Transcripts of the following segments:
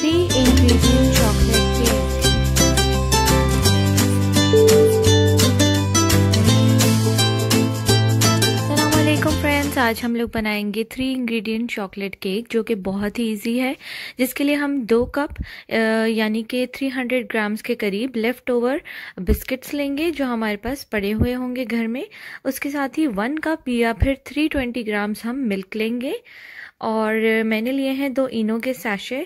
ingredient chocolate cake. आज हम लोग बनाएंगे थ्री इंग्रेडिएंट चॉकलेट केक जो कि बहुत ही इजी है जिसके लिए हम दो कप यानी कि 300 ग्राम्स के करीब लेफ़्ट ओवर बिस्किट्स लेंगे जो हमारे पास पड़े हुए होंगे घर में उसके साथ ही वन कप या फिर 320 ग्राम्स हम मिल्क लेंगे और मैंने लिए हैं दो इनो के सैशे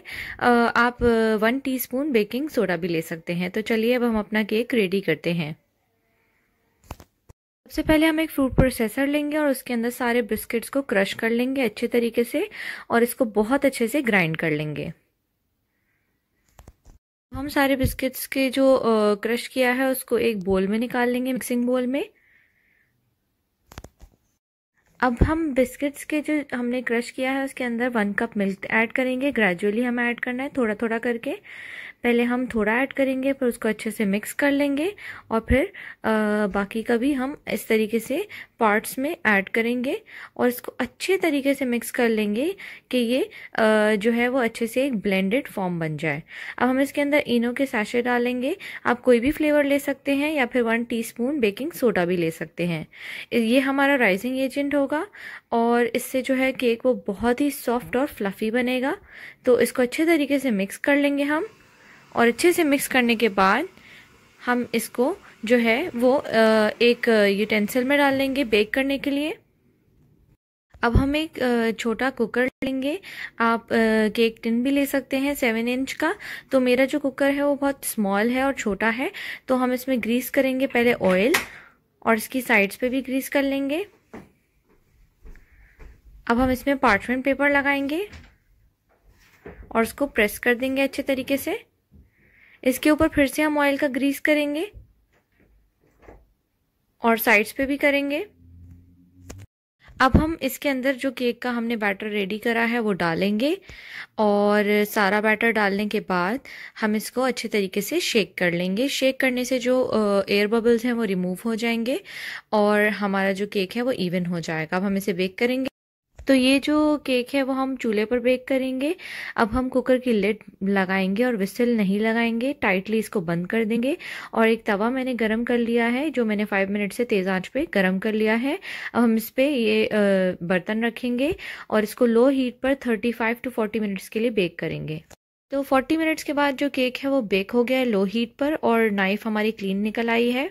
आप वन टीस्पून बेकिंग सोडा भी ले सकते हैं तो चलिए अब हम अपना केक रेडी करते हैं सबसे पहले हम एक फ्रूट प्रोसेसर लेंगे और उसके अंदर सारे बिस्किट्स को क्रश कर लेंगे अच्छे तरीके से और इसको बहुत अच्छे से ग्राइंड कर लेंगे हम सारे बिस्किट्स के जो क्रश किया है उसको एक बोल में निकाल लेंगे मिक्सिंग बोल में अब हम बिस्किट्स के जो हमने क्रश किया है उसके अंदर वन कप मिल्क ऐड करेंगे ग्रेजुअली हमें ऐड करना है थोड़ा थोड़ा करके पहले हम थोड़ा ऐड करेंगे फिर उसको अच्छे से मिक्स कर लेंगे और फिर आ, बाकी का भी हम इस तरीके से पार्ट्स में ऐड करेंगे और इसको अच्छे तरीके से मिक्स कर लेंगे कि ये आ, जो है वो अच्छे से एक ब्लेंडेड फॉर्म बन जाए अब हम इसके अंदर इनो के साशे डालेंगे आप कोई भी फ्लेवर ले सकते हैं या फिर वन टी बेकिंग सोडा भी ले सकते हैं ये हमारा राइजिंग एजेंट होगा और इससे जो है केक वो बहुत ही सॉफ्ट और फ्लफ़ी बनेगा तो इसको अच्छे तरीके से मिक्स कर लेंगे हम और अच्छे से मिक्स करने के बाद हम इसको जो है वो एक यूटेंसिल में डाल लेंगे बेक करने के लिए अब हम एक छोटा कुकर लेंगे आप केक टिन भी ले सकते हैं सेवन इंच का तो मेरा जो कुकर है वो बहुत स्मॉल है और छोटा है तो हम इसमें ग्रीस करेंगे पहले ऑयल और इसकी साइड्स पे भी ग्रीस कर लेंगे अब हम इसमें पार्चमेंट पेपर लगाएंगे और उसको प्रेस कर देंगे अच्छे तरीके से इसके ऊपर फिर से हम ऑयल का ग्रीस करेंगे और साइड्स पे भी करेंगे अब हम इसके अंदर जो केक का हमने बैटर रेडी करा है वो डालेंगे और सारा बैटर डालने के बाद हम इसको अच्छे तरीके से शेक कर लेंगे शेक करने से जो एयर बबल्स हैं वो रिमूव हो जाएंगे और हमारा जो केक है वो इवन हो जाएगा अब हम इसे बेक करेंगे तो ये जो केक है वो हम चूल्हे पर बेक करेंगे अब हम कुकर की लिड लगाएंगे और विसल नहीं लगाएंगे टाइटली इसको बंद कर देंगे और एक तवा मैंने गर्म कर लिया है जो मैंने फाइव मिनट से तेज़ आंच पे गर्म कर लिया है अब हम इस पर ये बर्तन रखेंगे और इसको लो हीट पर thirty five to forty minutes के लिए बेक करेंगे तो 40 मिनट्स के बाद जो केक है वो बेक हो गया है लो हीट पर और नाइफ़ हमारी क्लीन निकल आई है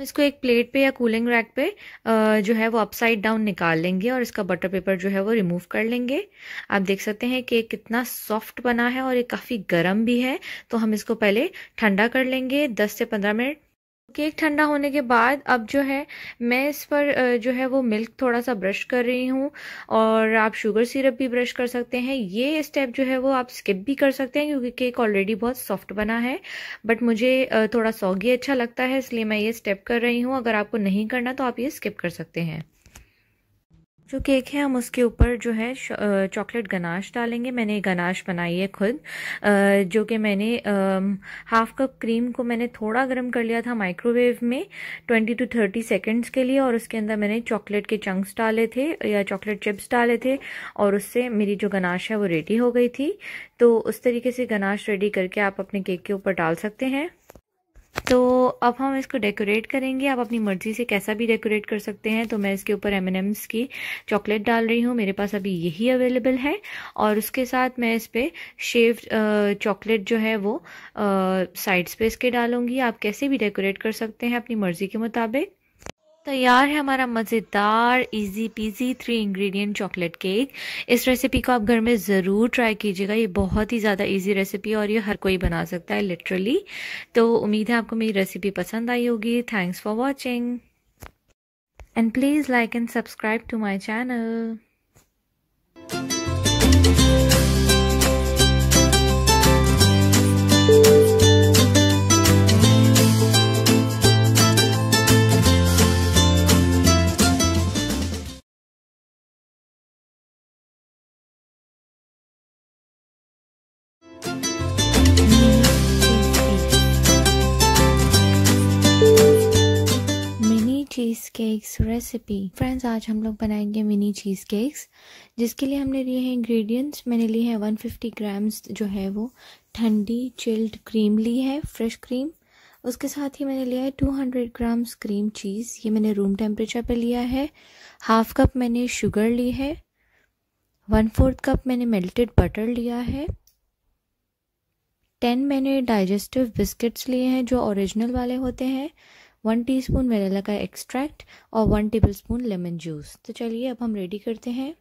इसको एक प्लेट पे या कूलिंग रैक पे जो है वो अपसाइड डाउन निकाल लेंगे और इसका बटर पेपर जो है वो रिमूव कर लेंगे आप देख सकते हैं कि कितना सॉफ्ट बना है और ये काफ़ी गर्म भी है तो हम इसको पहले ठंडा कर लेंगे 10 से 15 मिनट केक ठंडा होने के बाद अब जो है मैं इस पर जो है वो मिल्क थोड़ा सा ब्रश कर रही हूँ और आप शुगर सिरप भी ब्रश कर सकते हैं ये स्टेप जो है वो आप स्किप भी कर सकते हैं क्योंकि केक ऑलरेडी बहुत सॉफ्ट बना है बट मुझे थोड़ा सॉगी अच्छा लगता है इसलिए मैं ये स्टेप कर रही हूँ अगर आपको नहीं करना तो आप ये स्किप कर सकते हैं जो केक है हम उसके ऊपर जो है चॉकलेट गनाश डालेंगे मैंने गनाश बनाई है खुद जो कि मैंने हाफ कप क्रीम को मैंने थोड़ा गर्म कर लिया था माइक्रोवेव में 20 टू 30 सेकंड्स के लिए और उसके अंदर मैंने चॉकलेट के चंक्स डाले थे या चॉकलेट चिप्स डाले थे और उससे मेरी जो गनाश है वो रेडी हो गई थी तो उस तरीके से गनाश रेडी करके आप अपने केक के ऊपर डाल सकते हैं तो अब हम इसको डेकोरेट करेंगे आप अपनी मर्ज़ी से कैसा भी डेकोरेट कर सकते हैं तो मैं इसके ऊपर एमएनएम्स की चॉकलेट डाल रही हूँ मेरे पास अभी यही अवेलेबल है और उसके साथ मैं इस पर शेव चॉकलेट जो है वो साइड्स पे इसके डालूंगी आप कैसे भी डेकोरेट कर सकते हैं अपनी मर्ज़ी के मुताबिक तैयार है हमारा मज़ेदार easy peasy three ingredient chocolate cake इस रेसिपी को आप घर में ज़रूर ट्राई कीजिएगा ये बहुत ही ज़्यादा इजी रेसिपी है और ये हर कोई बना सकता है लिटरली तो उम्मीद है आपको मेरी रेसिपी पसंद आई होगी thanks for watching and please like and subscribe to my channel cheese cakes recipe friends आज हम लोग बनाएंगे मिनी चीज़ केक्स जिसके लिए हमने लिए हैं इंग्रेडिएंट्स मैंने लिए हैं 150 ग्राम्स जो है वो ठंडी चिल्ड क्रीम ली है फ्रेश क्रीम उसके साथ ही मैंने लिया है 200 ग्राम्स क्रीम चीज़ ये मैंने रूम टेम्परेचर पे लिया है हाफ कप मैंने शुगर ली है वन फोर्थ कप मैंने मेल्टेड बटर लिया है टेन मैंने डाइजेस्टिव बिस्किट्स लिए हैं जो ओरिजिनल वाले होते हैं वन टीस्पून वेनेला का एक्सट्रैक्ट और वन टेबलस्पून लेमन जूस तो चलिए अब हम रेडी करते हैं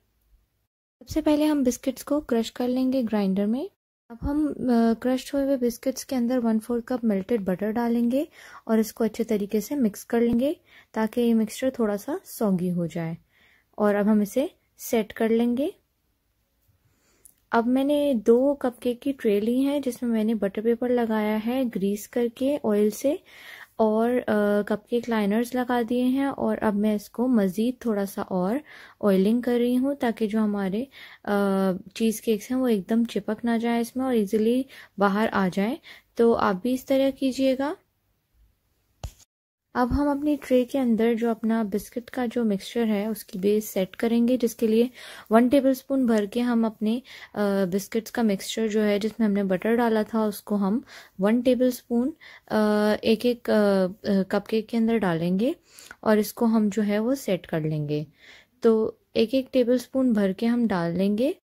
सबसे पहले हम बिस्किट्स को क्रश कर लेंगे ग्राइंडर में अब हम क्रश हुए हुए बिस्किट्स के अंदर one four cup melted butter डालेंगे और इसको अच्छे तरीके से मिक्स कर लेंगे ताकि ये मिक्सचर थोड़ा सा सौगी हो जाए और अब हम इसे सेट कर लेंगे अब मैंने दो कपकेक की ट्रे ली है जिसमें मैंने बटर पेपर लगाया है ग्रीस करके ऑयल से और कपकेक लाइनर्स लगा दिए हैं और अब मैं इसको मज़ीद थोड़ा सा और ऑयलिंग कर रही हूँ ताकि जो हमारे चीज़ केक्स हैं वो एकदम चिपक ना जाए इसमें और इजीली बाहर आ जाए तो आप भी इस तरह कीजिएगा अब हम अपनी ट्रे के अंदर जो अपना बिस्किट का जो मिक्सचर है उसकी बेस सेट करेंगे जिसके लिए वन टेबल स्पून भर के हम अपने बिस्किट्स का मिक्सचर जो है जिसमें हमने बटर डाला था उसको हम वन टेबल स्पून एक एक कप केक के अंदर डालेंगे और इसको हम जो है वो सेट कर लेंगे तो एक एक टेबल स्पून भर के हम डाल लेंगे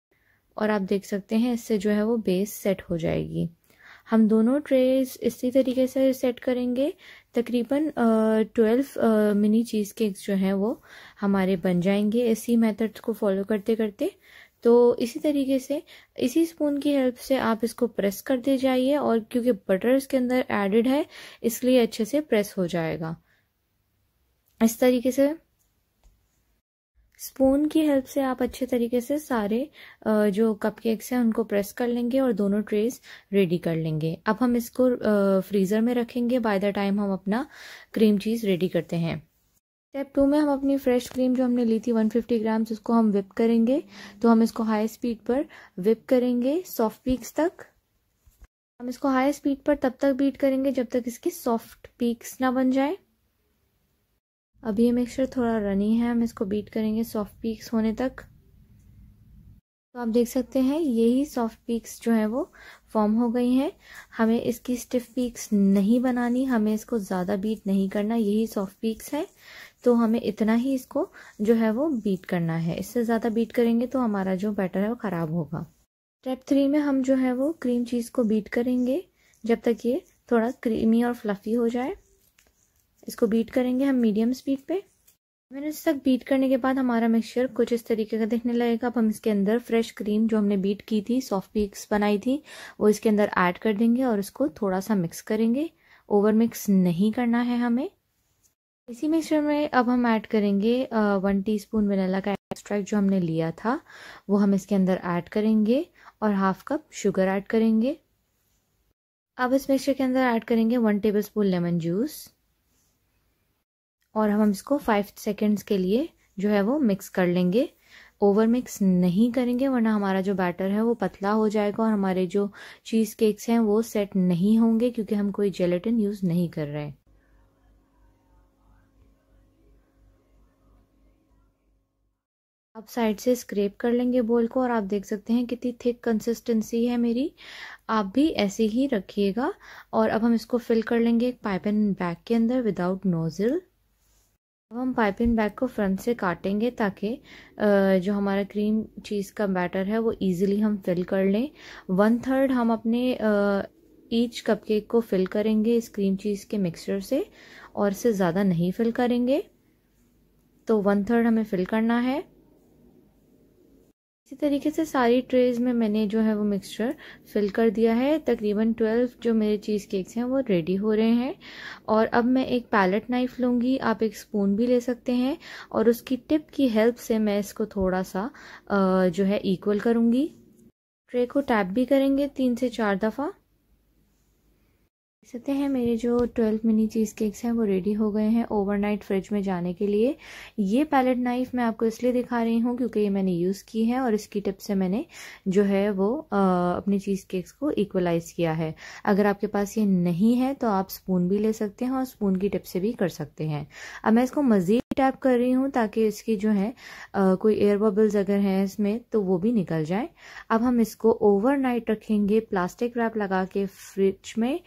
और आप देख सकते हैं इससे जो है वो बेस सेट हो जाएगी हम दोनों ट्रेस इसी तरीके से सेट करेंगे तकरीबन ट्वेल्व मिनी चीज़ केक्स जो हैं वो हमारे बन जाएंगे इसी मेथड्स को फॉलो करते करते तो इसी तरीके से इसी स्पून की हेल्प से आप इसको प्रेस करते जाइए और क्योंकि बटर इसके अंदर एडेड है इसलिए अच्छे से प्रेस हो जाएगा इस तरीके से स्पून की हेल्प से आप अच्छे तरीके से सारे जो कपकेक्स हैं उनको प्रेस कर लेंगे और दोनों ट्रेस रेडी कर लेंगे अब हम इसको फ्रीज़र में रखेंगे बाय द टाइम हम अपना क्रीम चीज़ रेडी करते हैं स्टेप टू में हम अपनी फ्रेश क्रीम जो हमने ली थी 150 फिफ्टी ग्राम्स उसको हम विप करेंगे तो हम इसको हाई स्पीड पर विप करेंगे सॉफ्ट पीक्स तक हम इसको हाई स्पीड पर तब तक बीट करेंगे जब तक इसकी सॉफ्ट पीक्स ना बन जाए अब ये मिक्सचर थोड़ा रनी है हम इसको बीट करेंगे सॉफ्ट पीक्स होने तक तो आप देख सकते हैं यही सॉफ्ट पीक्स जो है वो फॉर्म हो गई हैं हमें इसकी स्टिफ पीक्स नहीं बनानी हमें इसको ज़्यादा बीट नहीं करना यही सॉफ्ट पीक्स है तो हमें इतना ही इसको जो है वो बीट करना है इससे ज़्यादा बीट करेंगे तो हमारा जो बैटर है वो ख़राब होगा स्टेप थ्री में हम जो है वो क्रीम चीज़ को बीट करेंगे जब तक ये थोड़ा क्रीमी और फ्लफ़ी हो जाए इसको बीट करेंगे हम मीडियम स्पीड पे मिनट्स तक बीट करने के बाद हमारा मिक्सचर कुछ इस तरीके का देखने लगेगा अब हम इसके अंदर फ्रेश क्रीम जो हमने बीट की थी सॉफ्ट पीक्स बनाई थी वो इसके अंदर ऐड कर देंगे और इसको थोड़ा सा मिक्स करेंगे ओवर मिक्स नहीं करना है हमें इसी मिक्सचर में अब हम ऐड करेंगे वन टी स्पून वनीला का एक्सट्रैक्ट जो हमने लिया था वो हम इसके अंदर ऐड करेंगे और हाफ कप शुगर ऐड करेंगे अब इस मिक्सचर के अंदर ऐड करेंगे one table tablespoon lemon juice और हम इसको फाइव सेकेंड्स के लिए जो है वो मिक्स कर लेंगे ओवर मिक्स नहीं करेंगे वरना हमारा जो बैटर है वो पतला हो जाएगा और हमारे जो चीज़ केक्स हैं वो सेट नहीं होंगे क्योंकि हम कोई जेलेटिन यूज़ नहीं कर रहे हैं अब साइड से स्क्रेप कर लेंगे बोल को और आप देख सकते हैं कितनी थिक कंसिस्टेंसी है मेरी आप भी ऐसे ही रखिएगा और अब हम इसको फिल कर लेंगे एक पाइप एंड बैग के अंदर विदाउट नोज़ल अब हम पाइपिंग बैग को फ्रंट से काटेंगे ताकि जो हमारा क्रीम चीज़ का बैटर है वो इजीली हम फिल कर लें वन थर्ड हम अपने ईच कपकेक को फिल करेंगे इस क्रीम चीज़ के मिक्सचर से और इसे ज़्यादा नहीं फिल करेंगे तो वन थर्ड हमें फिल करना है इसी तरीके से सारी ट्रेज में मैंने जो है वो मिक्सचर फिल कर दिया है तकरीबन 12 जो मेरे चीज़ केक्स हैं वो रेडी हो रहे हैं और अब मैं एक पैलेट नाइफ लूँगी आप एक स्पून भी ले सकते हैं और उसकी टिप की हेल्प से मैं इसको थोड़ा सा जो है इक्वल करूँगी ट्रे को टैप भी करेंगे तीन से चार दफ़ा सकते हैं मेरे जो ट्वेल्व मिनी चीज़ केक्स हैं वो रेडी हो गए हैं ओवरनाइट फ्रिज में जाने के लिए ये पैलेट नाइफ मैं आपको इसलिए दिखा रही हूँ क्योंकि ये मैंने यूज़ की है और इसकी टिप से मैंने जो है वो आ, अपनी चीज़ केक्स को इक्वलाइज़ किया है अगर आपके पास ये नहीं है तो आप स्पून भी ले सकते हैं और स्पून की टिप से भी कर सकते हैं अब मैं इसको मज़ीद टैप कर रही हूँ ताकि इसकी जो है आ, कोई एयर बबल्स अगर हैं इसमें तो वो भी निकल जाए अब हम इसको ओवरनाइट रखेंगे प्लास्टिक रैप लगा के फ्रिज में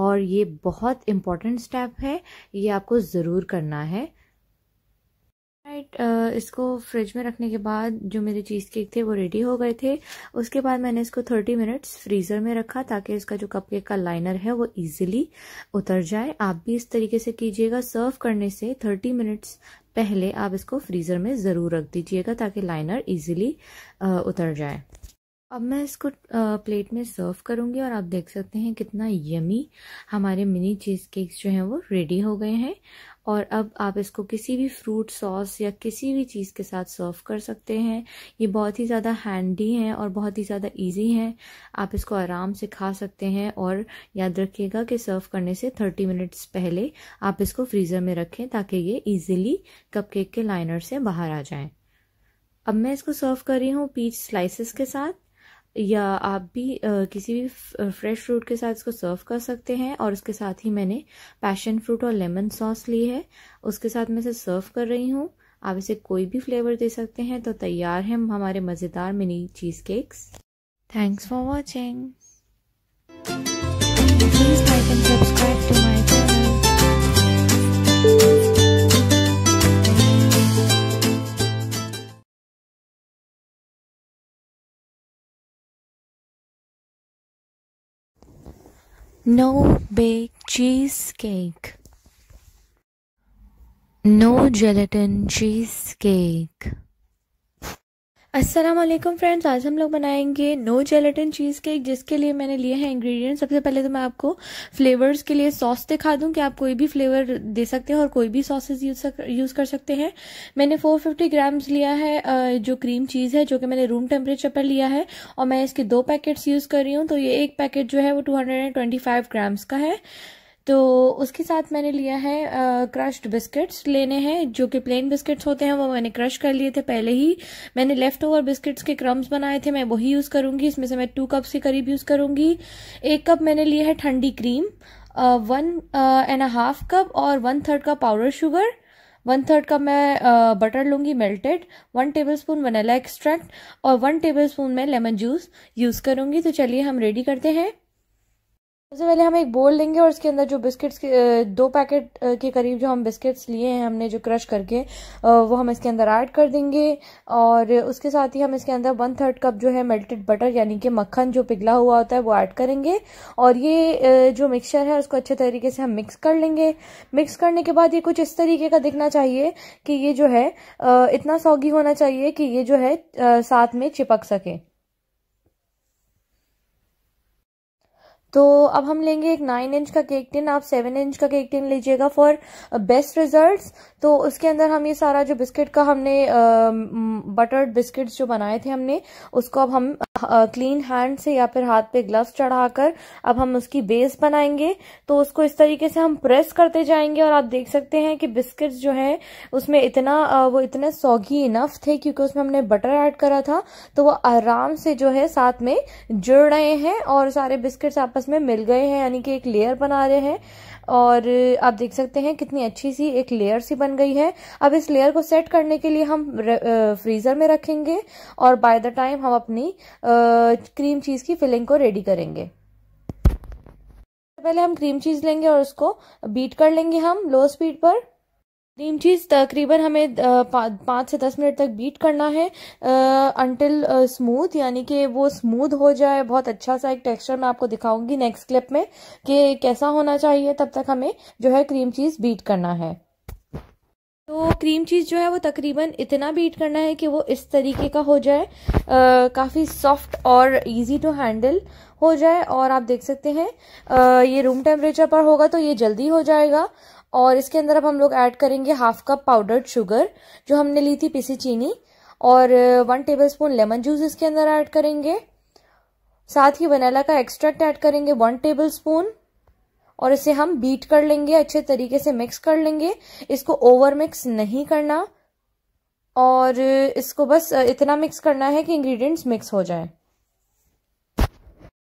और ये बहुत इम्पॉर्टेंट स्टेप है ये आपको ज़रूर करना है राइट right, uh, इसको फ्रिज में रखने के बाद जो मेरे चीज़ केक थे वो रेडी हो गए थे उसके बाद मैंने इसको 30 मिनट्स फ्रीज़र में रखा ताकि इसका जो कप केक का लाइनर है वो इजीली उतर जाए आप भी इस तरीके से कीजिएगा सर्व करने से 30 मिनट्स पहले आप इसको फ्रीज़र में ज़रूर रख दीजिएगा ताकि लाइनर इजीली uh, उतर जाए अब मैं इसको प्लेट uh, में सर्व करूंगी और आप देख सकते हैं कितना यमी हमारे मिनी चीज़ केक्स जो हैं वो रेडी हो गए हैं और अब आप इसको किसी भी फ्रूट सॉस या किसी भी चीज़ के साथ सर्व कर सकते हैं ये बहुत ही ज़्यादा हैंडी हैं और बहुत ही ज़्यादा इजी हैं आप इसको आराम से खा सकते हैं और याद रखिएगा कि सर्व करने से 30 मिनट्स पहले आप इसको फ्रीज़र में रखें ताकि ये ईजिली कपकेक के लाइनर से बाहर आ जाएं अब मैं इसको सर्व कर रही हूँ पीच स्लाइसिस के साथ या आप भी आ, किसी भी फ्रेश फ्रूट के साथ इसको सर्व कर सकते हैं और उसके साथ ही मैंने पैशन फ्रूट और लेमन सॉस ली है उसके साथ मैं इसे सर्व कर रही हूँ आप इसे कोई भी फ्लेवर दे सकते हैं तो तैयार हैं हमारे मज़ेदार mini cheese cakes thanks for watching No bake cheesecake. No gelatin cheesecake. असलम फ्रेंड्स आज हम लोग बनाएंगे नो जेलेटिन चीज़ केक जिसके लिए मैंने लिए हैं इंग्रेडिएंट्स सबसे पहले तो मैं आपको फ्लेवर्स के लिए सॉस दिखा दूं कि आप कोई भी फ्लेवर दे सकते हैं और कोई भी सॉसेस यूज कर सकते हैं मैंने 450 ग्राम्स लिया है जो क्रीम चीज़ है जो कि मैंने रूम टेम्परेचर पर लिया है और मैं इसके दो पैकेट्स यूज़ कर रही हूँ तो ये एक पैकेट जो है वो टू ग्राम्स का है तो उसके साथ मैंने लिया है क्रश्ड बिस्किट्स लेने हैं जो कि प्लेन बिस्किट्स होते हैं वो मैंने क्रश कर लिए थे पहले ही मैंने लेफ्ट ओवर बिस्किट्स के क्रम्स बनाए थे मैं वही यूज़ करूँगी इसमें से मैं टू कप्स के करीब यूज़ करूँगी एक कप मैंने लिया है ठंडी cream one and half cup और वन थर्ड का powder sugar one third cup मैं बटर लूँगी melted one table tablespoon vanilla extract और वन टेबल स्पून मैं लेमन जूस यूज़ करूँगी तो चलिए हम रेडी करते हैं सबसे पहले हम एक बोल लेंगे और इसके अंदर जो बिस्किट्स के दो पैकेट के करीब जो हम बिस्किट्स लिए हैं हमने जो क्रश करके वो हम इसके अंदर ऐड कर देंगे और उसके साथ ही हम इसके अंदर वन थर्ड कप जो है मेल्टेड बटर यानी कि मक्खन जो पिघला हुआ होता है वो ऐड करेंगे और ये जो मिक्सचर है उसको अच्छे तरीके से हम मिक्स कर लेंगे मिक्स करने के बाद ये कुछ इस तरीके का दिखना चाहिए कि ये जो है इतना सौगी होना चाहिए कि ये जो है साथ में चिपक सके तो अब हम लेंगे एक नाइन इंच का केक टिन आप सेवन इंच का केक टिन लीजिएगा फॉर बेस्ट रिजल्ट्स तो उसके अंदर हम ये सारा जो बिस्किट का हमने बटर्ड बिस्किट्स जो बनाए थे हमने उसको अब हम क्लीन हैंड से या फिर हाथ पे ग्लव्स चढ़ाकर अब हम उसकी बेस बनाएंगे तो उसको इस तरीके से हम प्रेस करते जाएंगे और आप देख सकते हैं कि बिस्किट्स जो है उसमें इतना वो इतने सौगी इनफ थे क्योंकि उसमें हमने बटर ऐड करा था तो वो आराम से जो है साथ में जुड़ रहे हैं और सारे बिस्किट्स आपस आपस में मिल गए हैं यानी कि एक लेयर बना रहे हैं और आप देख सकते हैं कितनी अच्छी सी एक लेयर सी बन गई है अब इस लेयर को सेट करने के लिए हम फ्रीज़र में रखेंगे और बाय द टाइम हम अपनी क्रीम चीज़ की फिलिंग को रेडी करेंगे पहले हम क्रीम चीज़ लेंगे और उसको बीट कर लेंगे हम लो स्पीड पर क्रीम चीज़ तकरीबन हमें पाँच से दस मिनट तक बीट करना है अंटिल स्मूथ यानी कि वो स्मूथ हो जाए बहुत अच्छा सा एक टेक्सचर मैं आपको दिखाऊंगी नेक्स्ट क्लिप में कि कैसा होना चाहिए तब तक हमें जो है क्रीम चीज़ बीट करना है तो क्रीम चीज़ जो है वो तकरीबन इतना बीट करना है कि वो इस तरीके का हो जाए काफ़ी सॉफ्ट और इजी टू हैंडल हो जाए और आप देख सकते हैं आ, ये रूम टेम्परेचर पर होगा तो ये जल्दी हो जाएगा और इसके अंदर अब हम लोग ऐड करेंगे हाफ कप पाउडर्ड शुगर जो हमने ली थी पीसी चीनी और वन टेबलस्पून लेमन जूस इसके अंदर ऐड करेंगे साथ ही वनीला का एक्सट्रैक्ट ऐड करेंगे वन टेबलस्पून और इसे हम बीट कर लेंगे अच्छे तरीके से मिक्स कर लेंगे इसको ओवर मिक्स नहीं करना और इसको बस इतना मिक्स करना है कि इंग्रेडिएंट्स मिक्स हो जाए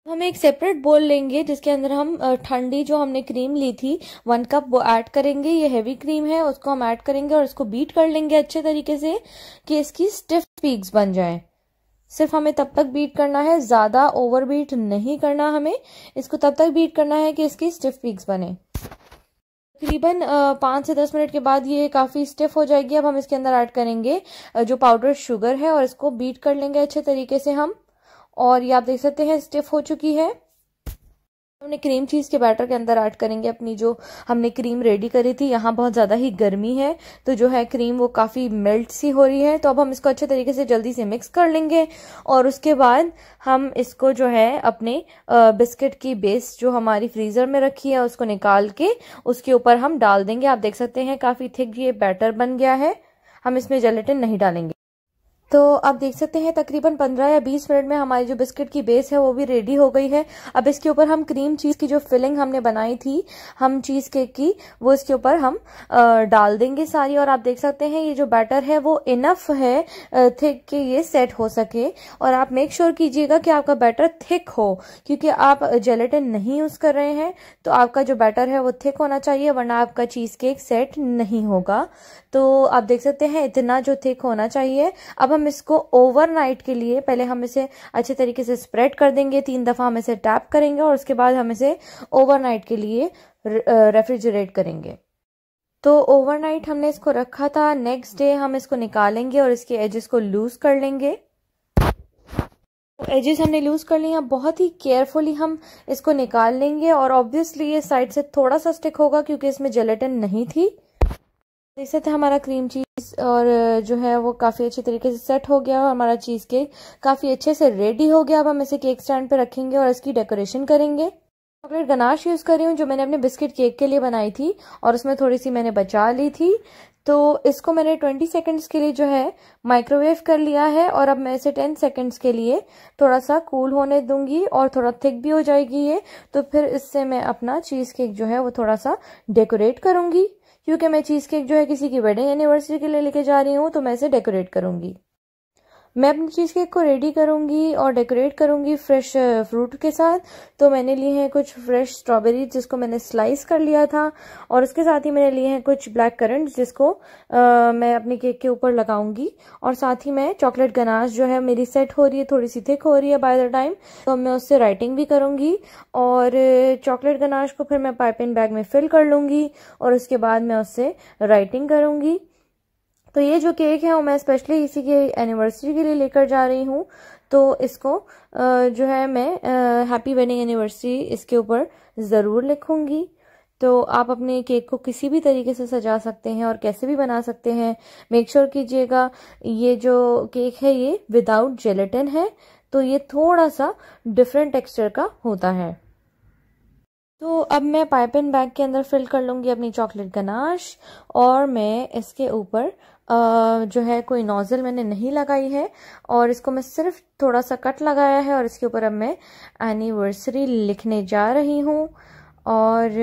तो हम एक सेपरेट बोल लेंगे जिसके अंदर हम ठंडी जो हमने क्रीम ली थी वन कप वो ऐड करेंगे ये हैवी क्रीम है उसको हम ऐड करेंगे और इसको बीट कर लेंगे अच्छे तरीके से कि इसकी स्टिफ पीक्स बन जाए सिर्फ हमें तब तक बीट करना है ज़्यादा ओवर बीट नहीं करना हमें इसको तब तक बीट करना है कि इसकी स्टिफ पीक्स बने तकरीबन पाँच से दस मिनट के बाद ये काफ़ी स्टिफ हो जाएगी अब हम इसके अंदर ऐड करेंगे जो पाउडर शुगर है और इसको बीट कर लेंगे अच्छे तरीके से हम और ये आप देख सकते हैं स्टिफ हो चुकी है हमने क्रीम चीज़ के बैटर के अंदर ऐड करेंगे अपनी जो हमने क्रीम रेडी करी थी यहाँ बहुत ज़्यादा ही गर्मी है तो जो है क्रीम वो काफ़ी मेल्ट सी हो रही है तो अब हम इसको अच्छे तरीके से जल्दी से मिक्स कर लेंगे और उसके बाद हम इसको जो है अपने बिस्किट की बेस जो हमारी फ्रीज़र में रखी है उसको निकाल के उसके ऊपर हम डाल देंगे आप देख सकते हैं काफ़ी थिक ये बैटर बन गया है हम इसमें जेलेटिन नहीं डालेंगे तो आप देख सकते हैं तकरीबन 15 या 20 मिनट में हमारी जो बिस्किट की बेस है वो भी रेडी हो गई है अब इसके ऊपर हम क्रीम चीज़ की जो फिलिंग हमने बनाई थी हम चीज़ केक की वो इसके ऊपर हम डाल देंगे सारी और आप देख सकते हैं ये जो बैटर है वो इनफ है थिक के ये सेट हो सके और आप मेक श्योर sure कीजिएगा कि आपका बैटर थिक हो क्योंकि आप जेलेटिन नहीं यूज़ कर रहे हैं तो आपका जो बैटर है वो थिक होना चाहिए वरना आपका चीज़ केक सेट नहीं होगा तो आप देख सकते हैं इतना जो थिक होना चाहिए अब हम इसको ओवरनाइट के लिए पहले हम इसे अच्छे तरीके से स्प्रेड कर देंगे तीन दफ़ा हम इसे टैप करेंगे और उसके बाद हम इसे ओवरनाइट के लिए रेफ्रिजरेट करेंगे तो ओवरनाइट हमने इसको रखा था नेक्स्ट डे हम इसको निकालेंगे और इसके एजेस को लूज़ कर लेंगे एजेस हमने लूज कर लिए हैं बहुत ही केयरफुली हम इसको निकाल लेंगे और ऑब्वियसली ये साइड से थोड़ा सा स्टिक होगा क्योंकि इसमें जेलेटिन नहीं थी देख सकते हैं हमारा क्रीम चीज़ और जो है वो काफ़ी अच्छे तरीके से सेट हो गया और हमारा चीज़ केक काफ़ी अच्छे से रेडी हो गया अब हम इसे केक स्टैंड पे रखेंगे और इसकी डेकोरेशन करेंगे चॉकलेट गनाश यूज़ कर रही हूँ जो मैंने अपने बिस्किट केक के लिए बनाई थी और उसमें थोड़ी सी मैंने बचा ली थी तो इसको मैंने ट्वेंटी सेकेंड्स के लिए जो है माइक्रोवेव कर लिया है और अब मैं इसे टेन सेकेंड्स के लिए थोड़ा सा कूल होने दूंगी और थोड़ा थिक भी हो जाएगी ये तो फिर इससे मैं अपना चीज़ केक जो है वो थोड़ा सा डेकोरेट करूँगी क्योंकि मैं चीज़ केक जो है किसी की वेडिंग एनिवर्सरी के लिए लेके जा रही हूँ तो मैं इसे डेकोरेट करूँगी मैं अपनी चीज़ केक को रेडी करूँगी और डेकोरेट करूँगी फ्रेश फ्रूट के साथ तो मैंने लिए हैं कुछ फ्रेश स्ट्रॉबेरी जिसको मैंने स्लाइस कर लिया था और उसके साथ ही मैंने लिए हैं कुछ ब्लैक करंट जिसको आ, uh, मैं अपने केक के ऊपर लगाऊंगी और साथ ही मैं चॉकलेट गनाश जो है मेरी सेट हो रही है थोड़ी सी थिक हो रही है बाय द टाइम तो मैं उससे राइटिंग भी करूँगी और चॉकलेट uh, गनाश को फिर मैं पाइपिन बैग में फिल कर लूँगी और उसके बाद मैं उससे राइटिंग करूँगी तो ये जो केक है वो मैं स्पेशली इसी के एनिवर्सरी के लिए लेकर जा रही हूँ तो इसको जो है मैं हैप्पी वेडिंग एनिवर्सरी इसके ऊपर ज़रूर लिखूँगी तो आप अपने केक को किसी भी तरीके से सजा सकते हैं और कैसे भी बना सकते हैं मेक श्योर कीजिएगा ये जो केक है ये विदाउट जेलेटिन है तो ये थोड़ा सा डिफरेंट टेक्सचर का होता है तो अब मैं पाइप एंड बैग के अंदर फिल कर लूंगी अपनी चॉकलेट गनाश और मैं इसके ऊपर जो है कोई नोज़ल मैंने नहीं लगाई है और इसको मैं सिर्फ थोड़ा सा कट लगाया है और इसके ऊपर अब मैं एनिवर्सरी लिखने जा रही हूँ और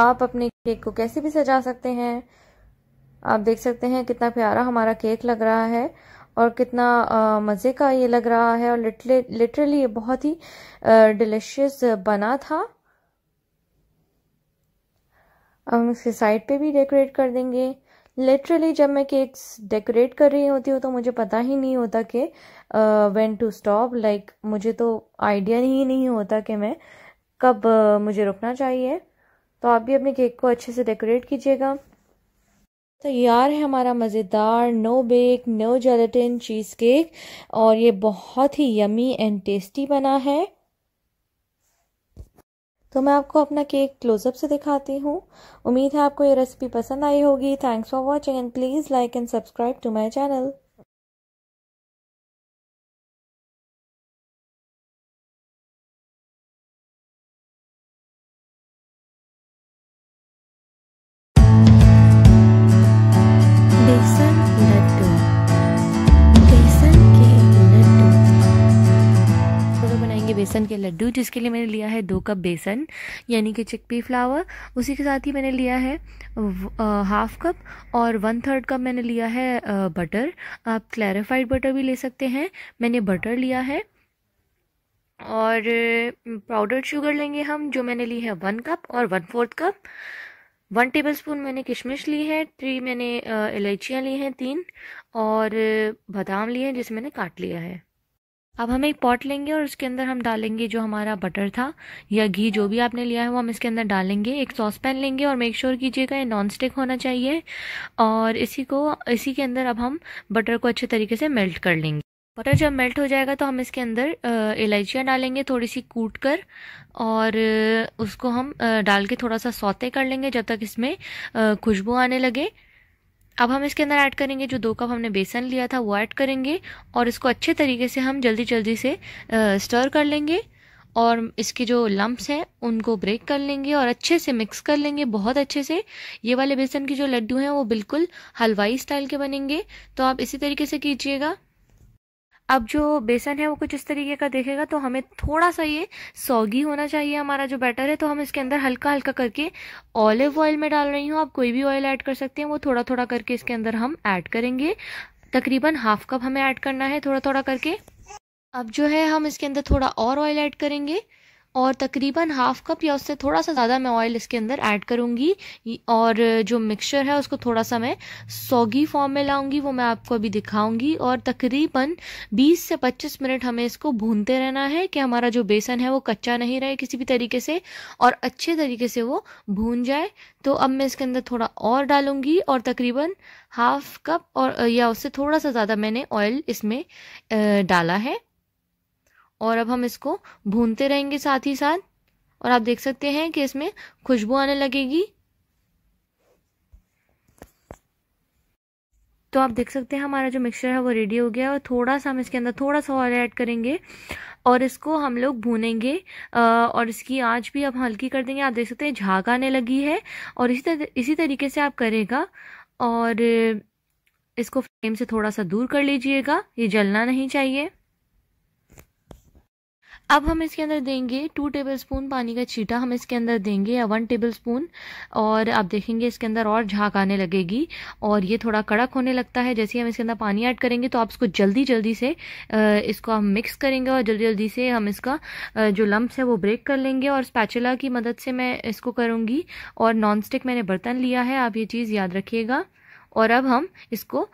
आप अपने केक को कैसे भी सजा सकते हैं आप देख सकते हैं कितना प्यारा हमारा केक लग रहा है और कितना मज़े का ये लग रहा है और लिटरली लिटरली ये बहुत ही डिलिशियस बना था अब हम इसके साइड पे भी डेकोरेट कर देंगे लिटरली जब मैं केक्स डेकोरेट कर रही होती हूँ तो मुझे पता ही नहीं होता कि व्हेन टू स्टॉप लाइक मुझे तो आइडिया ही नहीं होता कि मैं कब uh, मुझे रुकना चाहिए तो आप भी अपने केक को अच्छे से डेकोरेट कीजिएगा तैयार तो है हमारा मज़ेदार no bake no gelatin cheesecake और ये बहुत ही यमी एंड टेस्टी बना है तो मैं आपको अपना केक क्लोजअप से दिखाती हूँ उम्मीद है आपको ये रेसिपी पसंद आई होगी thanks for watching and please like and subscribe to my channel laddoo जिसके लिए मैंने लिया है दो कप बेसन यानी कि चिकपी फ्लावर उसी के साथ ही मैंने लिया है हाफ कप और वन थर्ड कप मैंने लिया है बटर आप क्लैरिफाइड बटर भी ले सकते हैं मैंने बटर लिया है और पाउडर्ड शुगर लेंगे हम जो मैंने ली है वन कप और one fourth cup one table spoon मैंने किशमिश ली है थ्री मैंने इलायचियाँ ली हैं तीन और बादाम लिए हैं जिसे मैंने काट लिया है अब हम एक पॉट लेंगे और उसके अंदर हम डालेंगे जो हमारा बटर था या घी जो भी आपने लिया है वो हम इसके अंदर डालेंगे एक सॉस पैन लेंगे और मेक श्योर कीजिएगा ये नॉन स्टिक होना चाहिए और इसी को इसी के अंदर अब हम बटर को अच्छे तरीके से मेल्ट कर लेंगे बटर जब मेल्ट हो जाएगा तो हम इसके अंदर इलायचियाँ डालेंगे थोड़ी सी कूट कर और उसको हम डाल के थोड़ा सा सौते कर लेंगे जब तक इसमें खुशबू आने लगे अब हम इसके अंदर ऐड करेंगे जो दो कप हमने बेसन लिया था वो ऐड करेंगे और इसको अच्छे तरीके से हम जल्दी जल्दी से स्टर कर लेंगे और इसके जो लम्ब्स हैं उनको ब्रेक कर लेंगे और अच्छे से मिक्स कर लेंगे बहुत अच्छे से ये वाले बेसन के जो लड्डू हैं वो बिल्कुल हलवाई स्टाइल के बनेंगे तो आप इसी तरीके से कीजिएगा अब जो बेसन है वो कुछ इस तरीके का देखेगा तो हमें थोड़ा सा ये सौगी होना चाहिए हमारा जो बैटर है तो हम इसके अंदर हल्का हल्का करके ऑलिव ऑयल में डाल रही हूँ आप कोई भी ऑयल ऐड कर सकते हैं वो थोड़ा थोड़ा करके इसके अंदर हम ऐड करेंगे तकरीबन हाफ कप हमें ऐड करना है थोड़ा थोड़ा करके अब जो है हम इसके अंदर थोड़ा और ऑयल ऐड करेंगे और तकरीबन हाफ कप या उससे थोड़ा सा ज़्यादा मैं ऑयल इसके अंदर ऐड करूँगी और जो मिक्सचर है उसको थोड़ा सा मैं सौगी फॉर्म में लाऊंगी वो मैं आपको अभी दिखाऊंगी और तकरीबन 20 से 25 मिनट हमें इसको भूनते रहना है कि हमारा जो बेसन है वो कच्चा नहीं रहे किसी भी तरीके से और अच्छे तरीके से वो भून जाए तो अब मैं इसके अंदर थोड़ा और डालूंगी और तकरीबन हाफ कप और या उससे थोड़ा सा ज़्यादा मैंने ऑयल इसमें डाला है और अब हम इसको भूनते रहेंगे साथ ही साथ और आप देख सकते हैं कि इसमें खुशबू आने लगेगी तो आप देख सकते हैं हमारा जो मिक्सचर है वो रेडी हो गया है और थोड़ा सा हम इसके अंदर थोड़ा सा और ऐड करेंगे और इसको हम लोग भूनेंगे और इसकी आंच भी अब हल्की कर देंगे आप देख सकते हैं झाग आने लगी है और इसी तर, इसी तरीके से आप करेगा और इसको फ्लेम से थोड़ा सा दूर कर लीजिएगा ये जलना नहीं चाहिए अब हम इसके अंदर देंगे टू टेबल स्पून पानी का छीटा हम इसके अंदर देंगे या वन टेबल स्पून और आप देखेंगे इसके अंदर और झाक आने लगेगी और ये थोड़ा कड़क होने लगता है जैसे हम इसके अंदर पानी ऐड करेंगे तो आप इसको जल्दी जल्दी से इसको हम मिक्स करेंगे और जल्दी जल्दी से हम इसका जो लम्ब्स है वो ब्रेक कर लेंगे और स्पैचुला की मदद से मैं इसको करूँगी और नॉन स्टिक मैंने बर्तन लिया है आप ये चीज़ याद रखिएगा और अब हम इसको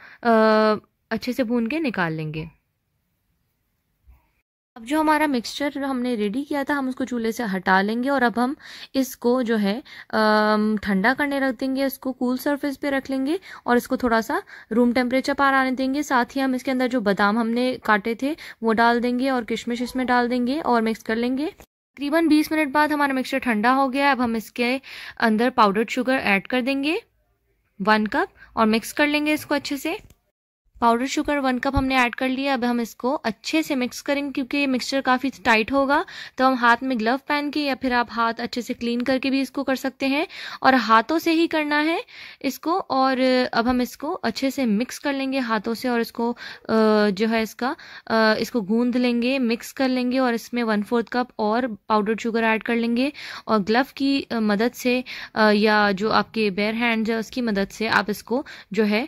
अच्छे से भून के निकाल लेंगे अब जो हमारा मिक्सचर हमने रेडी किया था हम उसको चूल्हे से हटा लेंगे और अब हम इसको जो है ठंडा करने रख देंगे इसको कूल सरफेस पे रख लेंगे और इसको थोड़ा सा रूम टेम्परेचर पर आने देंगे साथ ही हम इसके अंदर जो बादाम हमने काटे थे वो डाल देंगे और किशमिश इसमें डाल देंगे और मिक्स कर लेंगे तकरीबन बीस मिनट बाद हमारा मिक्सचर ठंडा हो गया अब हम इसके अंदर पाउडर्ड शुगर ऐड कर देंगे वन कप और मिक्स कर लेंगे इसको अच्छे से पाउडर शुगर वन कप हमने ऐड कर लिया अब हम इसको अच्छे से मिक्स करेंगे क्योंकि ये मिक्सचर काफ़ी टाइट होगा तो हम हाथ में ग्लव पहन के या फिर आप हाथ अच्छे से क्लीन करके भी इसको कर सकते हैं और हाथों से ही करना है इसको और अब हम इसको अच्छे से मिक्स कर लेंगे हाथों से और इसको जो है इसका इसको गूंद लेंगे मिक्स कर लेंगे और इसमें वन फोर्थ कप और पाउडर शुगर ऐड कर लेंगे और ग्लव की मदद से या जो आपके बेयर हैंड है उसकी मदद से आप इसको जो है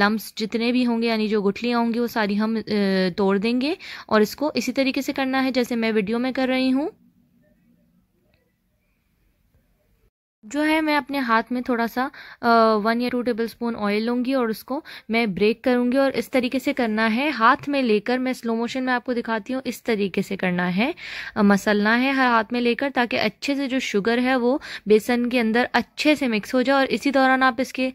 लम्ब जितने भी होंगे यानी जो गुठलियाँ होंगी वो सारी हम तोड़ देंगे और इसको इसी तरीके से करना है जैसे मैं वीडियो में कर रही हूँ जो है मैं अपने हाथ में थोड़ा सा वन या टू टेबल स्पून ऑयल लूँगी और उसको मैं ब्रेक करूँगी और इस तरीके से करना है हाथ में लेकर मैं स्लो मोशन में आपको दिखाती हूँ इस तरीके से करना है मसलना है हर हाथ में लेकर ताकि अच्छे से जो शुगर है वो बेसन के अंदर अच्छे से मिक्स हो जाए और इसी दौरान आप इसके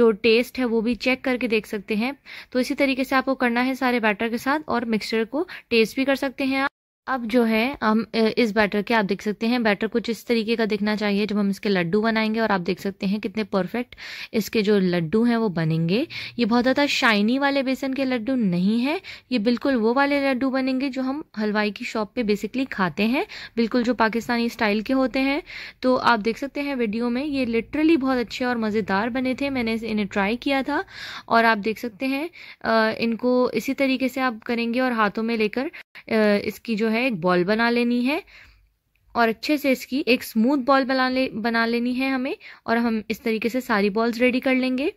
जो टेस्ट है वो भी चेक करके देख सकते हैं तो इसी तरीके से आपको करना है सारे बैटर के साथ और मिक्सचर को टेस्ट भी कर सकते हैं आप अब जो है हम इस बैटर के आप देख सकते हैं बैटर कुछ इस तरीके का दिखना चाहिए जब हम इसके लड्डू बनाएंगे और आप देख सकते हैं कितने परफेक्ट इसके जो लड्डू हैं वो बनेंगे ये बहुत ज़्यादा शाइनी वाले बेसन के लड्डू नहीं है ये बिल्कुल वो वाले लड्डू बनेंगे जो हम हलवाई की शॉप पे बेसिकली खाते हैं बिल्कुल जो पाकिस्तानी स्टाइल के होते हैं तो आप देख सकते हैं वीडियो में ये लिटरली बहुत अच्छे और मज़ेदार बने थे मैंने इन्हें ट्राई किया था और आप देख सकते हैं इनको इसी तरीके से आप करेंगे और हाथों में लेकर इसकी जो है एक बॉल बना लेनी है और अच्छे से इसकी एक स्मूथ बॉल बना ले बना लेनी है हमें और हम इस तरीके से सारी बॉल्स रेडी कर लेंगे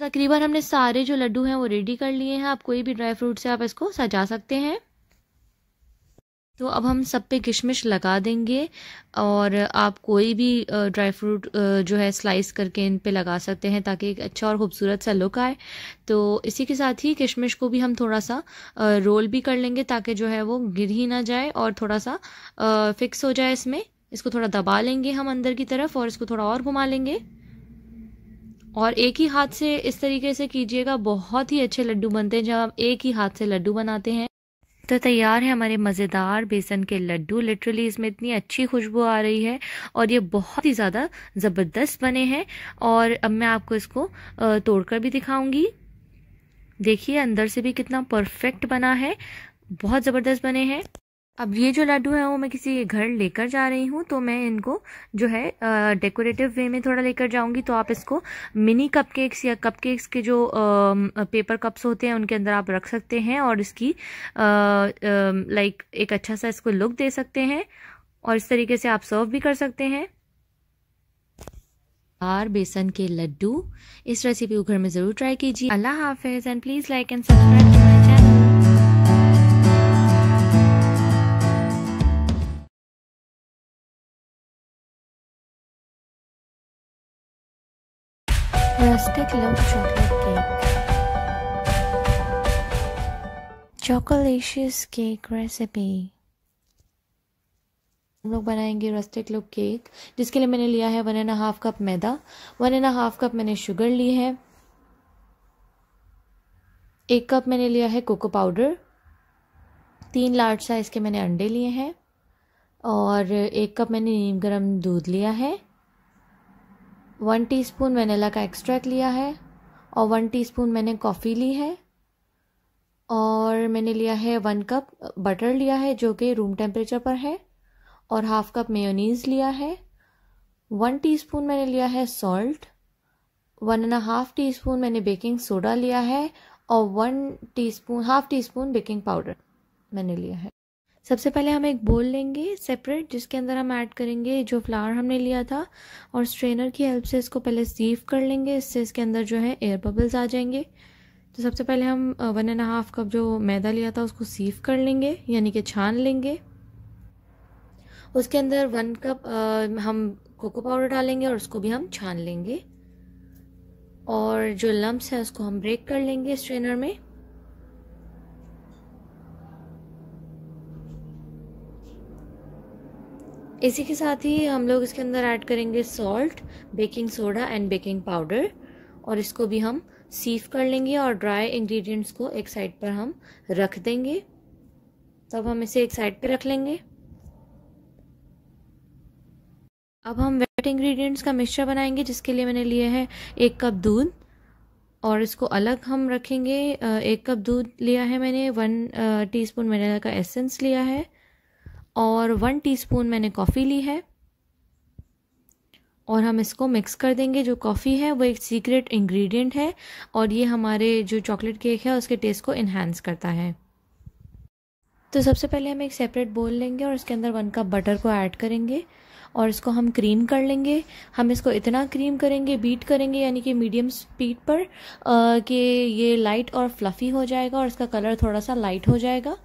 तकरीबन हमने सारे जो लड्डू हैं वो रेडी कर लिए हैं आप कोई भी ड्राई फ्रूट से आप इसको सजा सकते हैं तो अब हम सब पे किशमिश लगा देंगे और आप कोई भी ड्राई फ्रूट जो है स्लाइस करके इन पे लगा सकते हैं ताकि एक अच्छा और ख़ूबसूरत सा लुक आए तो इसी के साथ ही किशमिश को भी हम थोड़ा सा रोल भी कर लेंगे ताकि जो है वो गिर ही ना जाए और थोड़ा सा फिक्स हो जाए इसमें इसको थोड़ा दबा लेंगे हम अंदर की तरफ और इसको थोड़ा और घुमा लेंगे और एक ही हाथ से इस तरीके से कीजिएगा बहुत ही अच्छे लड्डू बनते हैं जब आप एक ही हाथ से लड्डू बनाते हैं तो तैयार है हमारे मज़ेदार बेसन के लड्डू लिटरली इसमें इतनी अच्छी खुशबू आ रही है और ये बहुत ही ज़्यादा ज़बरदस्त बने हैं और अब मैं आपको इसको तोड़कर भी दिखाऊंगी देखिए अंदर से भी कितना परफेक्ट बना है बहुत ज़बरदस्त बने हैं अब ये जो लड्डू है वो मैं किसी घर लेकर जा रही हूँ तो मैं इनको जो है डेकोरेटिव वे में थोड़ा लेकर जाऊँगी तो आप इसको मिनी कपकेक्स या कपकेक्स के जो आ, पेपर कप्स होते हैं उनके अंदर आप रख सकते हैं और इसकी लाइक एक अच्छा सा इसको लुक दे सकते हैं और इस तरीके से आप सर्व भी कर सकते हैं आर बेसन के लड्डू इस रेसिपी को घर में ज़रूर ट्राई कीजिए अल्लाह हाफिज़ and please like and subscribe fantastic love chocolate cake chocolatious cake recipe हम लोग बनाएंगे रस्टिक लुक केक जिसके लिए मैंने लिया है वन एंड हाफ कप मैदा वन एंड हाफ कप मैंने शुगर ली है एक कप मैंने लिया है कोको पाउडर तीन लार्ज साइज़ के मैंने अंडे लिए हैं और एक कप मैंने नीम गरम दूध लिया है वन टीस्पून वनीला का एक्सट्रैक्ट लिया है और वन टीस्पून मैंने कॉफ़ी ली है और मैंने लिया है वन कप बटर लिया है जो कि रूम टेम्परेचर पर है और हाफ कप मेयोनीज लिया है वन टीस्पून मैंने लिया है salt one and half tea spoon मैंने बेकिंग सोडा लिया है और one teaspoon half tea spoon baking powder मैंने लिया है सबसे पहले हम एक बोल लेंगे सेपरेट जिसके अंदर हम ऐड करेंगे जो फ्लावर हमने लिया था और स्ट्रेनर की हेल्प से इसको पहले सीव कर लेंगे इससे इसके अंदर जो है एयर बबल्स आ जाएंगे तो सबसे पहले हम वन एंड हाफ कप जो मैदा लिया था उसको सीव कर लेंगे यानी कि छान लेंगे उसके अंदर वन कप हम कोको पाउडर डालेंगे और उसको भी हम छान लेंगे और जो लम्ब्स है उसको हम ब्रेक कर लेंगे स्ट्रेनर में इसी के साथ ही हम लोग इसके अंदर ऐड करेंगे salt baking soda and baking powder और इसको भी हम सीव कर लेंगे और ड्राई इंग्रेडिएंट्स को एक साइड पर हम रख देंगे तब हम इसे एक साइड पर रख लेंगे अब हम वेट इंग्रेडिएंट्स का मिक्सचर बनाएंगे जिसके लिए मैंने लिए है एक कप दूध और इसको अलग हम रखेंगे एक कप दूध लिया है मैंने वन टीस्पून वनीला का एसेंस लिया है और वन टीस्पून मैंने कॉफ़ी ली है और हम इसको मिक्स कर देंगे जो कॉफ़ी है वो एक सीक्रेट इंग्रेडिएंट है और ये हमारे जो चॉकलेट केक है उसके टेस्ट को इन्हेंस करता है तो सबसे पहले हम एक सेपरेट बोल लेंगे और इसके अंदर वन कप बटर को ऐड करेंगे और इसको हम क्रीम कर लेंगे हम इसको इतना क्रीम करेंगे बीट करेंगे यानी कि मीडियम स्पीड पर कि ये लाइट और फ्लफ़ी हो जाएगा और इसका कलर थोड़ा सा लाइट हो जाएगा